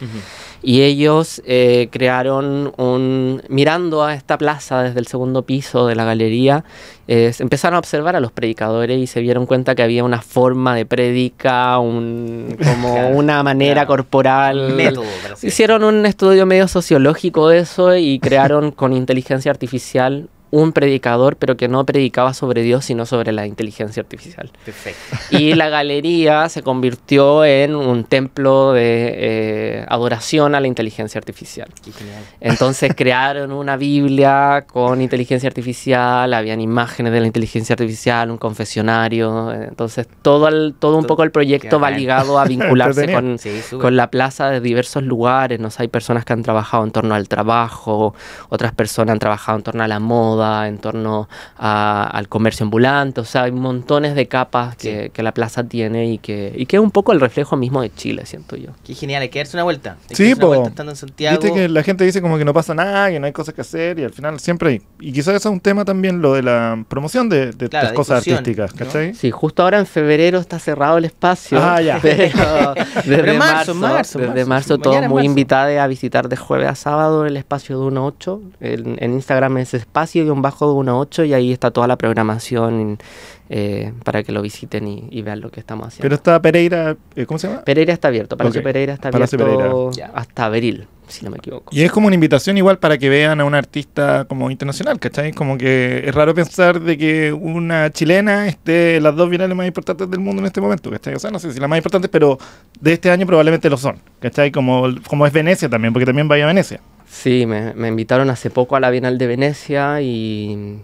Y ellos eh, crearon un... Mirando a esta plaza desde el segundo piso de la galería, empezaron a observar a los predicadores y se dieron cuenta que había una forma de prédica, un, como una manera corporal. Hicieron un estudio medio sociológico de eso y crearon con inteligencia artificial un predicador, pero que no predicaba sobre Dios, sino sobre la inteligencia artificial. Y la galería se convirtió en un templo de eh, adoración a la inteligencia artificial. Entonces crearon una Biblia con inteligencia artificial, habían imágenes de la inteligencia artificial, un confesionario, entonces todo, todo un poco el proyecto va ligado a vincularse con, la plaza de diversos lugares, no hay personas que han trabajado en torno al trabajo, otras personas han trabajado en torno a la moda, en torno al comercio ambulante, o sea, hay montones de capas que, la plaza tiene y que, que es un poco el reflejo mismo de Chile, siento yo. Qué genial, hay que darse una vuelta. sí, la gente dice como que no pasa nada, que no hay cosas que hacer y al final siempre hay. Y quizás eso es un tema también, lo de la promoción de, de cosas artísticas, ¿cachai? Sí, justo ahora en febrero está cerrado el espacio. Ah, ya. desde marzo, marzo, desde marzo, muy invitados a visitar de jueves a sábado el espacio de 1.8. En, en Instagram es espacio bajo de 1.8 y ahí está toda la programación eh, para que lo visiten y, vean lo que estamos haciendo. Pero está Pereira, eh, ¿cómo se llama? Pereira está abierto, parece Pereira está abierto hasta abril, si no me equivoco. Y es como una invitación igual para que vean a un artista como internacional, ¿cachai? Como que es raro pensar de que una chilena esté en las dos bienales más importantes del mundo en este momento, ¿cachai? O sea, no sé si las más importantes, pero de este año probablemente lo son, ¿cachai? Como, como es Venecia también, porque también vaya a Venecia. Sí, me, me invitaron hace poco a la Bienal de Venecia y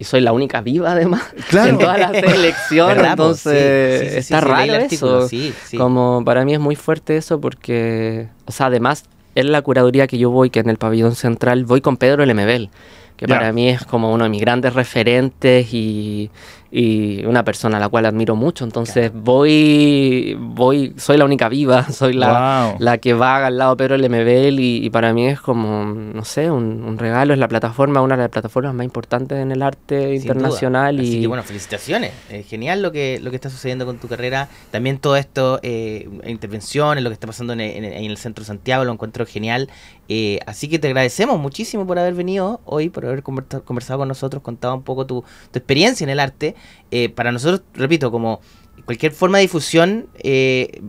y soy la única viva además en todas las elecciones, entonces está raro eso. Como para mí es muy fuerte eso porque, o sea, además en la curaduría que yo voy, que en el pabellón central, voy con Pedro Lemebel, que para mí es como uno de mis grandes referentes y, y una persona a la cual admiro mucho. Entonces voy, voy, soy la única viva, soy la, la que va al lado Pedro Lemebel y, y para mí es como, no sé, un, regalo, es la plataforma, una de las plataformas más importantes en el arte internacional. y que bueno, felicitaciones, genial lo que, lo que está sucediendo con tu carrera, también todo esto, eh, intervenciones, lo que está pasando en, el centro Santiago, lo encuentro genial. Eh, así que te agradecemos muchísimo por haber venido hoy, por haber conversado con nosotros, contado un poco tu, tu experiencia en el arte. Eh, para nosotros, repito, como cualquier forma de difusión eh,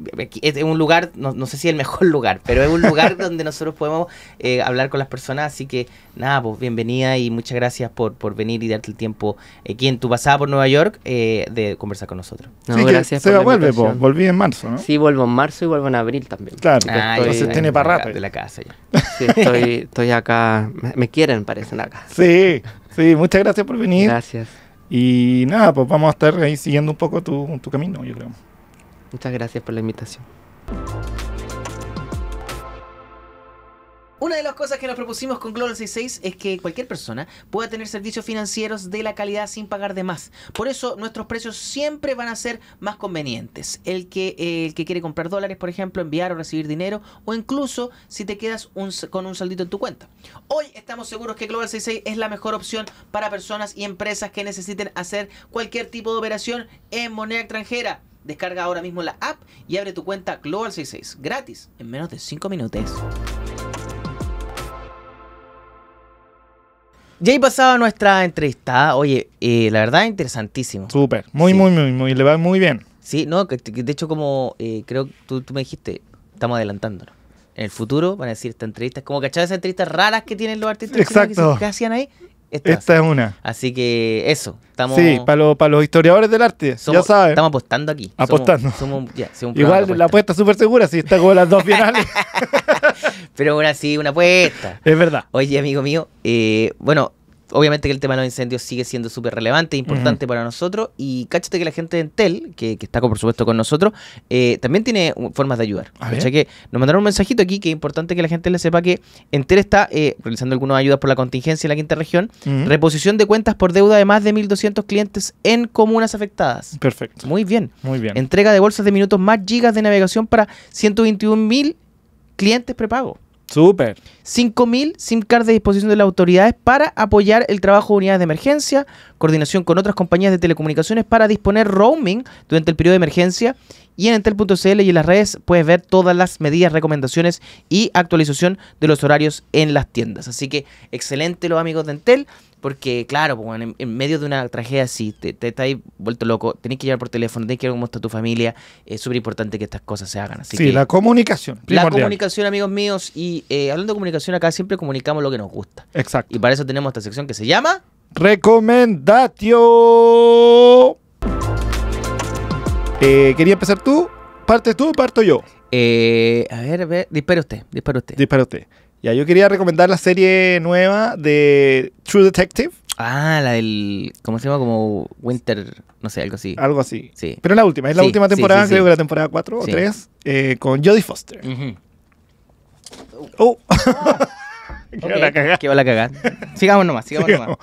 es un lugar, no, sé si el mejor lugar, pero es un lugar donde nosotros podemos eh, hablar con las personas. Así que nada, pues bienvenida y muchas gracias por, por venir y darte el tiempo aquí en tu pasada por Nueva York de conversar con nosotros. sí, gracias. Se vuelve, volví en marzo, ¿no? Sí, vuelvo en marzo y vuelvo en abril también. Claro, entonces tiene para rato. estoy, acá, me, me quieren, parecen acá. Sí, sí, muchas gracias por venir. Gracias. Y nada, pues vamos a estar ahí siguiendo un poco tu, tu camino, yo creo. Muchas gracias por la invitación. Una de las cosas que nos propusimos con Global 66 es que cualquier persona pueda tener servicios financieros de la calidad sin pagar de más. Por eso nuestros precios siempre van a ser más convenientes. El que, eh, el que quiere comprar dólares, por ejemplo, enviar o recibir dinero, o incluso si te quedas con un saldito en tu cuenta. Hoy estamos seguros que Global 66 es la mejor opción para personas y empresas que necesiten hacer cualquier tipo de operación en moneda extranjera. Descarga ahora mismo la app y abre tu cuenta Global 66 gratis en menos de 5 minutos. Y ahí pasaba nuestra entrevista. Oye, eh, la verdad, interesantísimo. Súper. Muy, muy, muy, muy. Le va muy bien. Sí, no, que, de hecho, como eh, creo que tú, me dijiste, estamos adelantándonos. En el futuro van a decir esta entrevista. Es como, ¿cachai? Esas entrevistas raras que tienen los artistas. Exacto. Que, que hacían ahí. Esta, es una. Así que eso. Estamos... Sí, para los historiadores del arte, ya saben. Estamos apostando aquí. Apostando. Igual la apuesta es súper segura, si está con las dos finales. Pero bueno, sí, una apuesta. Es verdad. Oye, amigo mío, eh, bueno, obviamente que el tema de los incendios sigue siendo súper relevante e importante para nosotros. Y cáchate que la gente de Entel, que, está por supuesto con nosotros, eh, también tiene uh, formas de ayudar. O sea que nos mandaron un mensajito aquí que es importante que la gente le sepa que Entel está eh, realizando algunas ayudas por la contingencia en la quinta región, reposición de cuentas por deuda de más de 1.200 clientes en comunas afectadas. Perfecto. Muy bien. Muy bien. Entrega de bolsas de minutos más gigas de navegación para 121.000 clientes prepago. Súper. 5.000 SIM cards de disposición de las autoridades para apoyar el trabajo de unidades de emergencia, coordinación con otras compañías de telecomunicaciones para disponer roaming durante el periodo de emergencia. Y en entel.cl y en las redes puedes ver todas las medidas, recomendaciones y actualización de los horarios en las tiendas. Así que excelente los amigos de Entel. Porque, claro, pues, en, medio de una tragedia así, te, te estáis vuelto loco, tenés que llamar por teléfono, tenés que ver cómo está tu familia. Es súper importante que estas cosas se hagan. sí, la comunicación. La comunicación, amigos míos. Y eh, hablando de comunicación, acá siempre comunicamos lo que nos gusta. Exacto. Y para eso tenemos esta sección que se llama. Recomendatio. Eh, ¿Quería empezar tú? ¿Partes tú o parto yo? Eh, a ver, a ver. Dispara usted, dispara usted. Dispara usted. Ya, yo quería recomendar la serie nueva de True Detective. Ah, la del. ¿Cómo se llama? Como Winter. No sé, algo así. Algo así. Sí. Pero la última, es la última temporada, creo que la temporada 4 o 3, eh, con Jodie Foster. Uh ¡Oh! ¡Qué va la cagada! ¡Qué va la cagada! Sigamos nomás, sigamos, nomás.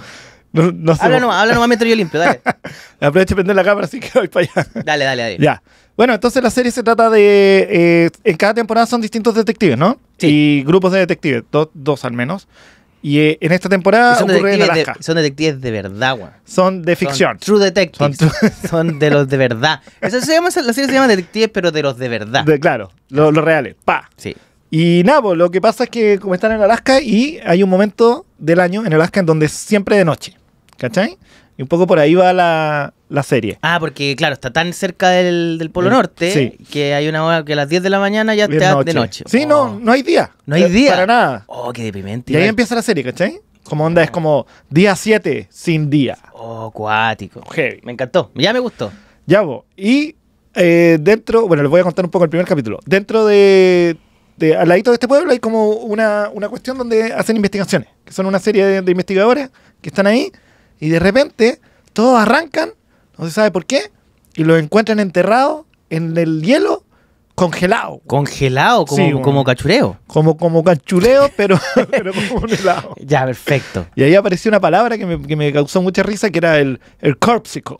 No, no habla nomás, habla nomás mientras yo limpio, dale. Aprovecho de prender la cámara, así que voy para allá. Dale, dale, dale. Ya. Bueno, entonces la serie se trata de. Eh, en cada temporada son distintos detectives, ¿no? Sí. Y grupos de detectives, dos al menos. Y eh, en esta temporada son ocurre en Alaska. son detectives de verdad, güey. Son de ficción. true detectives. Son, de los de verdad. la serie se llama detectives, pero de los de verdad. claro, los reales. Pa. Sí. Y nada, pues, lo que pasa es que como están en Alaska y hay un momento del año en Alaska en donde siempre de noche. ¿Cachai? Y un poco por ahí va la, la serie. Ah, porque claro, está tan cerca del, Polo eh, Norte que hay una hora que a las 10 de la mañana ya está de noche. Sí, no, oh. no hay día. No hay eh, día. Para nada. Oh, qué deprimente. Y ahí empieza la serie, ¿cachai? Como onda, es como día 7 sin día. Oh, cuático. Heavy. Me encantó. Ya me gustó. Ya vos. Y eh, dentro, bueno, les voy a contar un poco el primer capítulo. Dentro de, al ladito de este pueblo hay como una, cuestión donde hacen investigaciones, que son una serie de investigadores que están ahí y de repente todos arrancan no se sabe por qué. Y los encuentran enterrados en el hielo congelado. Congelado, como, como, cachureo. Como, cachureo, pero, pero como un helado. Ya, perfecto. Y ahí apareció una palabra que me, causó mucha risa, que era el, el corpsicle.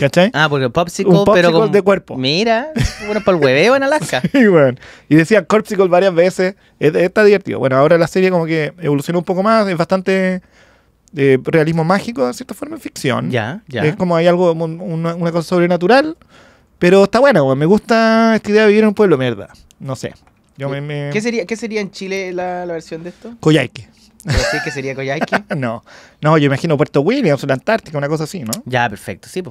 ¿Cachai? Ah, porque el popsicle, un popsicle de cuerpo. Mira, bueno, para el hueveo en Alaska. Y decía corpsicle varias veces. Está divertido. Bueno, ahora la serie como que evolucionó un poco más, es bastante realismo mágico, de cierta forma, ficción. Ya, ya. Es como hay algo, una, cosa sobrenatural, pero está bueno, me gusta esta idea de vivir en un pueblo mierda. No sé. ¿Qué, sería, ¿Qué sería en Chile la, versión de esto? Coyhaique. ¿Qué que sería Coyhaique? no, no, yo imagino Puerto Williams, la Antártica, una cosa así, ¿no? Ya, perfecto, sí,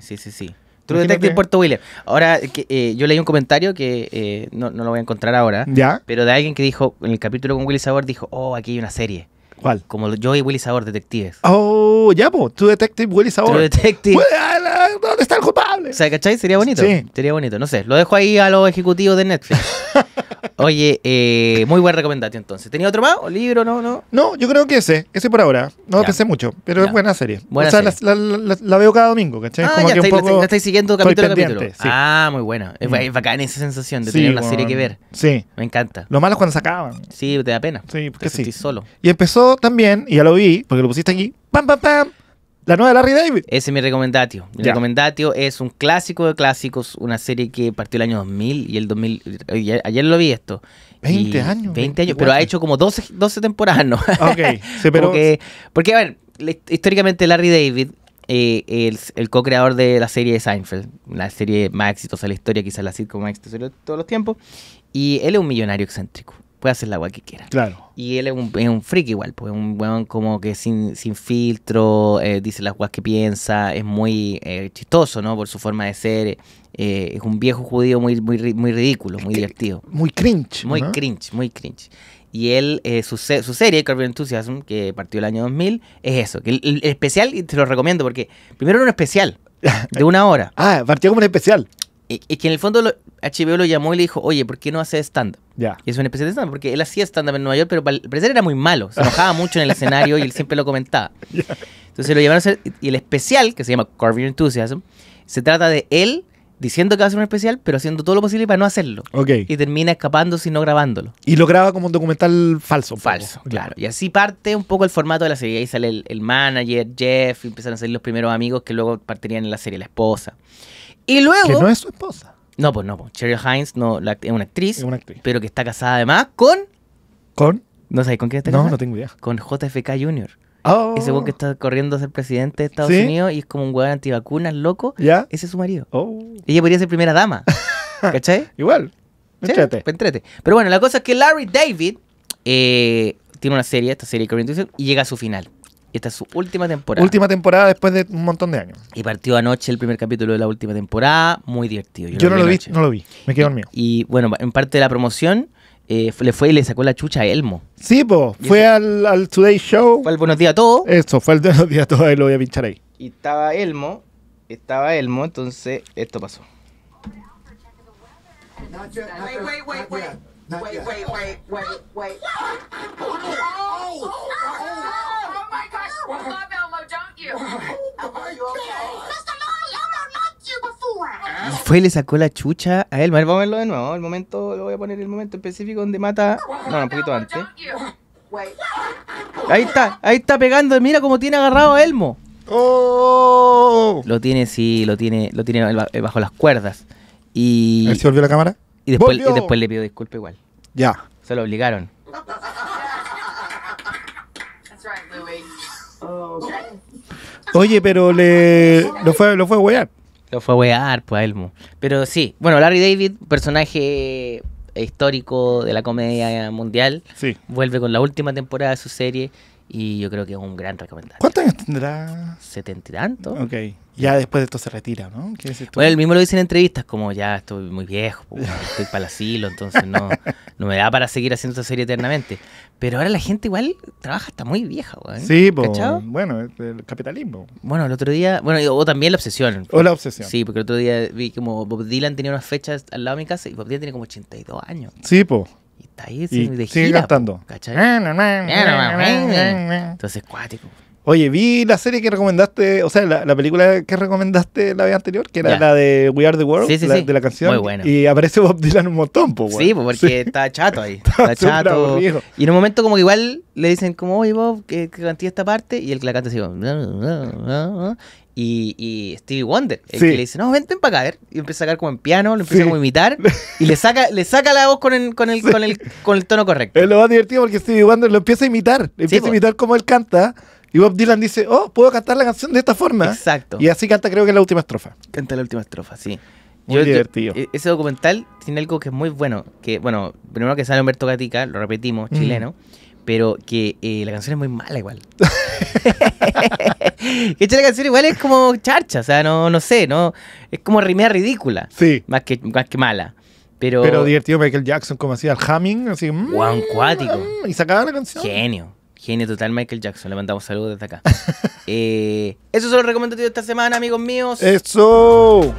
sí, sí, sí. True Detective Puerto Williams. Ahora, eh, yo leí un comentario que eh, no, no, lo voy a encontrar ahora. ¿Ya? Pero de alguien que dijo, en el capítulo con Willy Sabor, dijo, oh, aquí hay una serie. ¿Cuál? Como yo y Willy Sabor, detectives. Oh, ya, po. Tú detective Willy Sabor. Tu detective. Ah, ¿Dónde está el culpable? O sea, ¿cachai? Sería bonito. Sí. Sería bonito. No sé. Lo dejo ahí a los ejecutivos de Netflix. Oye, eh, muy buena recomendación entonces. ¿Tenía otro más? ¿O libro? No, no. No, yo creo que ese. Ese por ahora. No lo pensé mucho, pero es buena serie. o sea, la- veo cada domingo, ¿cachai? Ah, ya, estáis, estáis- la estáis siguiendo capítulo a capítulo. Ah, muy buena. Es, mm. esa sensación de tener una serie que ver. Sí. Me encanta. Lo malo es cuando se acaban. Sí, te da pena. Sí, Te porque sí. solo. Y empezó también, y ya lo vi, porque lo pusiste aquí, pam, pam, pam, la nueva de Larry David. Ese es mi recomendatio. Mi recomendatio es un clásico de clásicos, una serie que partió el año 2000 y el 2000. Eh, ayer, lo vi esto. 20 años. 20 años, pero ha hecho como 12, 12 temporadas, ¿no? Ok, pero... porque, porque, a ver, históricamente Larry David, eh, el, el co-creador de la serie de Seinfeld, la serie más exitosa de la historia, quizás la sitcom más exitosa de todos los tiempos, y él es un millonario excéntrico puede hacer la agua que quiera. Claro. Y él es un, freak igual, pues un weón como que sin, sin filtro, eh, dice las guas que piensa, es muy eh, chistoso, ¿no? Por su forma de ser. Eh, es un viejo judío muy, muy, muy ridículo, muy divertido. Muy cringe. Muy cringe, muy cringe. Y él, su, su, serie, Curb Enthusiasm, que partió el año 2000, es eso. El, el especial, te lo recomiendo porque primero era un especial de una hora. ah, partió como un especial y, que en el fondo HBO lo llamó y le dijo, oye, ¿por qué no hace stand-up? Y es una especial de stand-up, porque él hacía stand-up en Nueva York, pero al parecer era muy malo. Se enojaba mucho en el escenario y él siempre lo comentaba. Entonces lo llevaron a hacer, y el especial, que se llama Carve Your Enthusiasm, se trata de él diciendo que va a hacer un especial, pero haciendo todo lo posible para no hacerlo. Y termina escapando y no grabándolo. Y lo graba como un documental falso. Falso, claro. Y así parte un poco el formato de la serie. Ahí sale el, manager, Jeff, Y empiezan a salir los primeros amigos que luego partirían en la serie, la esposa. Y luego. Que no es su esposa. No, pues no, pues Cheryl Hines no, es, una actriz, es una actriz, pero que está casada además con. ¿Con? No sé, ¿con quién está casada? No, no tengo idea. Con JFK Jr. Oh. Ese weón que está corriendo a ser presidente de Estados Unidos y es como un weón antivacunas, loco. ¿Ya? Ese es su marido. Oh. Ella podría ser primera dama. ¿Cachai? Igual. ¿Sí? Pues pero bueno, la cosa es que Larry David eh, tiene una serie, esta serie Corinthians, y llega a su final. Esta es su última temporada. Última temporada después de un montón de años. Y partió anoche el primer capítulo de la última temporada. Muy divertido. Yo, no lo, vi, no lo vi. Me quedé dormido. Y, bueno, en parte de la promoción. Eh, le fue y le sacó la chucha a Elmo. Sí, pues Fue al, Today Show. Fue al Buenos Días a Todos. Esto fue el Buenos Días a Todos. Ahí lo voy a pinchar ahí. Y estaba Elmo. Estaba Elmo, entonces esto pasó. Fue y le sacó la chucha a Elmo. A vamos a verlo de nuevo. El momento, lo voy a poner el momento específico donde mata. No, un poquito antes. Ahí está, ahí está pegando. Mira cómo tiene agarrado a Elmo. Oh. Lo tiene, sí, lo tiene, lo tiene eh, bajo las cuerdas. Y. ¿Se volvió la cámara? Y después, y después le pidió disculpa igual. Ya. Se lo obligaron. Oye, pero le lo fue, lo fue a wear. Lo fue a wear, pues, Elmo. Pero sí, bueno, Larry David, personaje histórico de la comedia mundial, vuelve con la última temporada de su serie y yo creo que es un gran recomendado. ¿Cuántos años tendrá? Setenta y tanto. Ok. Ya después de esto se retira, ¿no? Bueno, el mismo lo dicen en entrevistas, como ya estoy muy viejo, pues, estoy para el asilo, entonces no, no me da para seguir haciendo esta serie eternamente. Pero ahora la gente igual trabaja hasta muy vieja, güey. Sí, po, bueno, el capitalismo. Bueno, el otro día, bueno, o también la obsesión. O la obsesión. Sí, porque el otro día vi como Bob Dylan tenía unas fechas al lado de mi casa y Bob Dylan tiene como 82 años. Sí, po ahí y de gira, sigue cantando. Entonces, cuático. Oye, vi la serie que recomendaste, o sea, la, película que recomendaste la vez anterior, que era la de We Are the World, de la canción. Y aparece Bob Dylan un montón, Sí, porque está chato ahí. está, chato. Y en un momento, como que igual le dicen, como, oye, Bob, que, que esta parte, y el la canta así, y, y, Stevie Wonder, el que le dice, no, vente para acá, a Y empieza a sacar como en piano, lo empieza como a imitar. Y le saca, le saca la voz con el, con el, con el, con el tono correcto. Es lo más divertido porque Stevie Wonder lo empieza a imitar. Empieza a imitar como él canta. Y Bob Dylan dice, oh, puedo cantar la canción de esta forma. Exacto. Y así canta, creo que la última estrofa. Canta la última estrofa, sí. Muy divertido. E, ese documental tiene algo que es muy bueno. Que, bueno, primero que sale Humberto Gatica, lo repetimos, mm. chileno. Pero que eh, la canción es muy mala igual. que la canción igual es como charcha, o sea, no, no sé, no es como rimea ridícula. Sí. Más que, más que mala. Pero, Pero divertido Michael Jackson, como hacía el humming, así. Mm, Guau, cuático. Mm, y sacaba la canción. Genio. Genio total Michael Jackson. Le mandamos saludos desde acá. Eh, eso son lo recomendativos de esta semana, amigos míos. ¡Eso!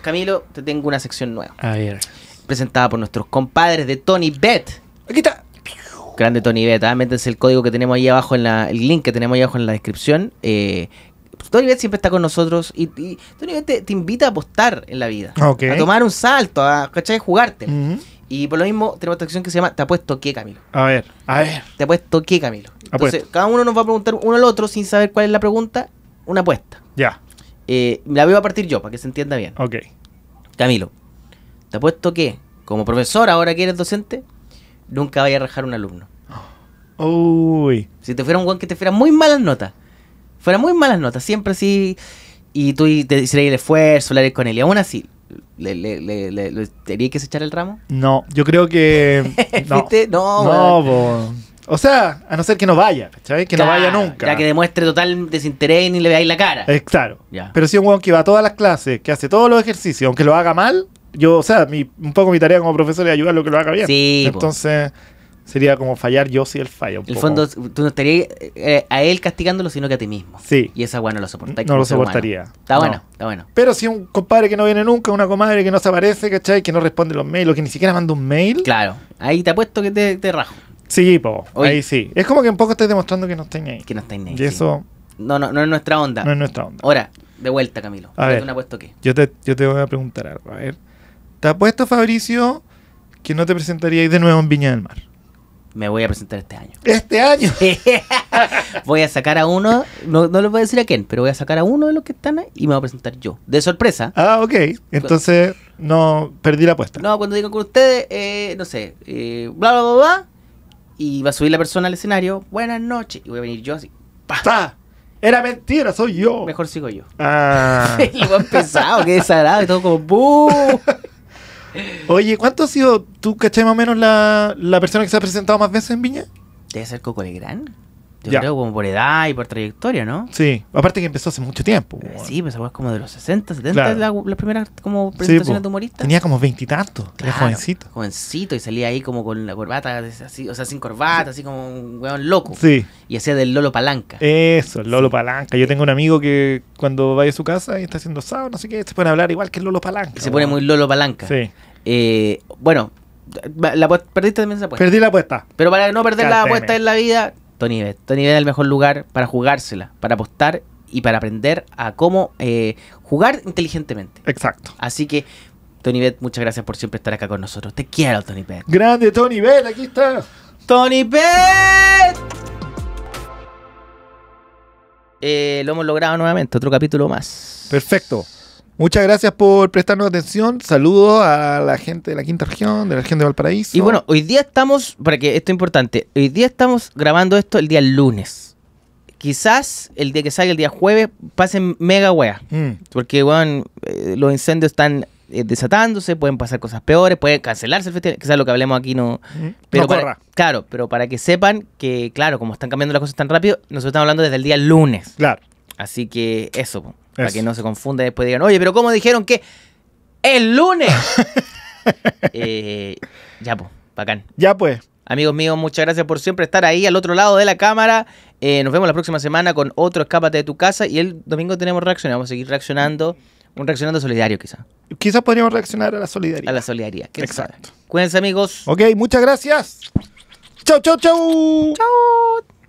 Camilo, te tengo una sección nueva. A ver. Presentada por nuestros compadres de Tony Bet. Aquí está. Grande Tony Beta, ah, es el código que tenemos ahí abajo en la, el link que tenemos ahí abajo en la descripción. Eh, pues Tony Bet siempre está con nosotros y, Tony Beta te, invita a apostar en la vida, ah, a tomar un salto, a y jugarte. Y por lo mismo tenemos otra acción que se llama Te apuesto qué, Camilo. A ver, a ver. Te apuesto qué, Camilo. Entonces, cada uno nos va a preguntar uno al otro sin saber cuál es la pregunta, una apuesta. Ya. Eh, la voy a partir yo para que se entienda bien. Ok. Camilo, te apuesto qué? como profesor, ahora que eres docente, nunca vaya a rajar un alumno. Uy. Si te fuera un guan que te fuera muy malas notas. Fuera muy malas notas, siempre así. Y tú te hicieras el esfuerzo, eres con él. Y aún así, ¿le, le, que echar el ramo? No, yo creo que. No. No, no O sea, a no ser que no vaya, ¿sabes? Que no vaya nunca. Ya que demuestre total desinterés y ni le veáis la cara. Eh, claro. Pero si un weón que va a todas las clases, que hace todos los ejercicios, aunque lo haga mal, yo, o sea, mi, un poco mi tarea como profesor es ayudarlo a que lo haga bien. Sí. Entonces. Sería como fallar yo si él falla. En el fondo, tú no estarías eh, a él castigándolo, sino que a ti mismo. Sí. Y esa bueno no lo soportáis. No lo soportaría. Está bueno, está bueno. Pero si un compadre que no viene nunca, una comadre que no se aparece, ¿cachai? Que no responde los mails o que ni siquiera manda un mail. Claro. Ahí te ha puesto que te, te rajo. Sí, po. ahí sí. Es como que un poco estás demostrando que no estáis ahí. Que no estáis ahí. Y eso. No, no, no es nuestra onda. No es nuestra onda. Ahora, de vuelta, Camilo. A ver, que. Yo te, yo te voy a preguntar algo. A ver. Te puesto Fabricio, que no te presentarías de nuevo en Viña del Mar me voy a presentar este año. ¿Este año? voy a sacar a uno, no, no les voy a decir a quién, pero voy a sacar a uno de los que están ahí y me voy a presentar yo. De sorpresa. Ah, ok. Entonces, no perdí la apuesta. No, cuando digo con ustedes, eh, no sé, eh, bla, bla, bla, y va a subir la persona al escenario, buenas noches, y voy a venir yo así. ¡Pasta! Era mentira, soy yo. Mejor sigo yo. Ah. lo han que qué desagradable, todo como bu. Oye, ¿cuánto ha sido tú, cachai, más o menos la, persona que se ha presentado más veces en Viña? Debe ser Coco Gran. Yo creo como por edad y por trayectoria, ¿no? Sí, aparte que empezó hace mucho tiempo. Eh, sí, empezó pues, como de los 60, 70, las la primera como presentaciones de humoristas. Tenía como veintitantos, Era jovencito. Jovencito y salía ahí como con la corbata, así, o sea, sin corbata, así como un weón loco. Sí. Y hacía del Lolo Palanca. Eso, el Lolo Palanca. Yo tengo un amigo que cuando va a su casa y está haciendo sábado, no sé qué, se pone a hablar igual que el Lolo Palanca. se pone muy Lolo Palanca. Sí. Eh, bueno, la, perdiste también esa apuesta. Perdí la apuesta. Pero para no perder la apuesta en la vida, Tony Bet. Tony Bet es el mejor lugar para jugársela, para apostar y para aprender a cómo eh, jugar inteligentemente. Exacto. Así que, Tony Bet, muchas gracias por siempre estar acá con nosotros. Te quiero, Tony Bet. Grande Tony Bet, aquí está. Tony Bet. Eh, lo hemos logrado nuevamente, otro capítulo más. Perfecto. Muchas gracias por prestarnos atención. Saludos a la gente de la quinta región, de la región de Valparaíso. Y bueno, hoy día estamos, para que esto es importante, hoy día estamos grabando esto el día lunes. Quizás el día que salga, el día jueves, pasen mega wea. Mm. Porque, bueno, eh, los incendios están eh, desatándose, pueden pasar cosas peores, puede cancelarse el festival. Quizás lo que hablemos aquí no. Mm. Pero Claro, pero para que sepan que, claro, como están cambiando las cosas tan rápido, nosotros estamos hablando desde el día lunes. Claro. Así que eso. Para que no se confunda y después digan, oye, pero ¿cómo dijeron que el lunes? Eh, ya, pues, bacán. Ya, pues. Amigos míos, muchas gracias por siempre estar ahí al otro lado de la cámara. Eh, nos vemos la próxima semana con otro Escápate de tu casa. Y el domingo tenemos reacciones. Vamos a seguir reaccionando. Un reaccionando solidario, quizás. Quizás podríamos reaccionar a la solidaridad. A la solidaridad, Exacto. Cuídense, amigos. Ok, muchas gracias. Chau, chau, chau. Chau.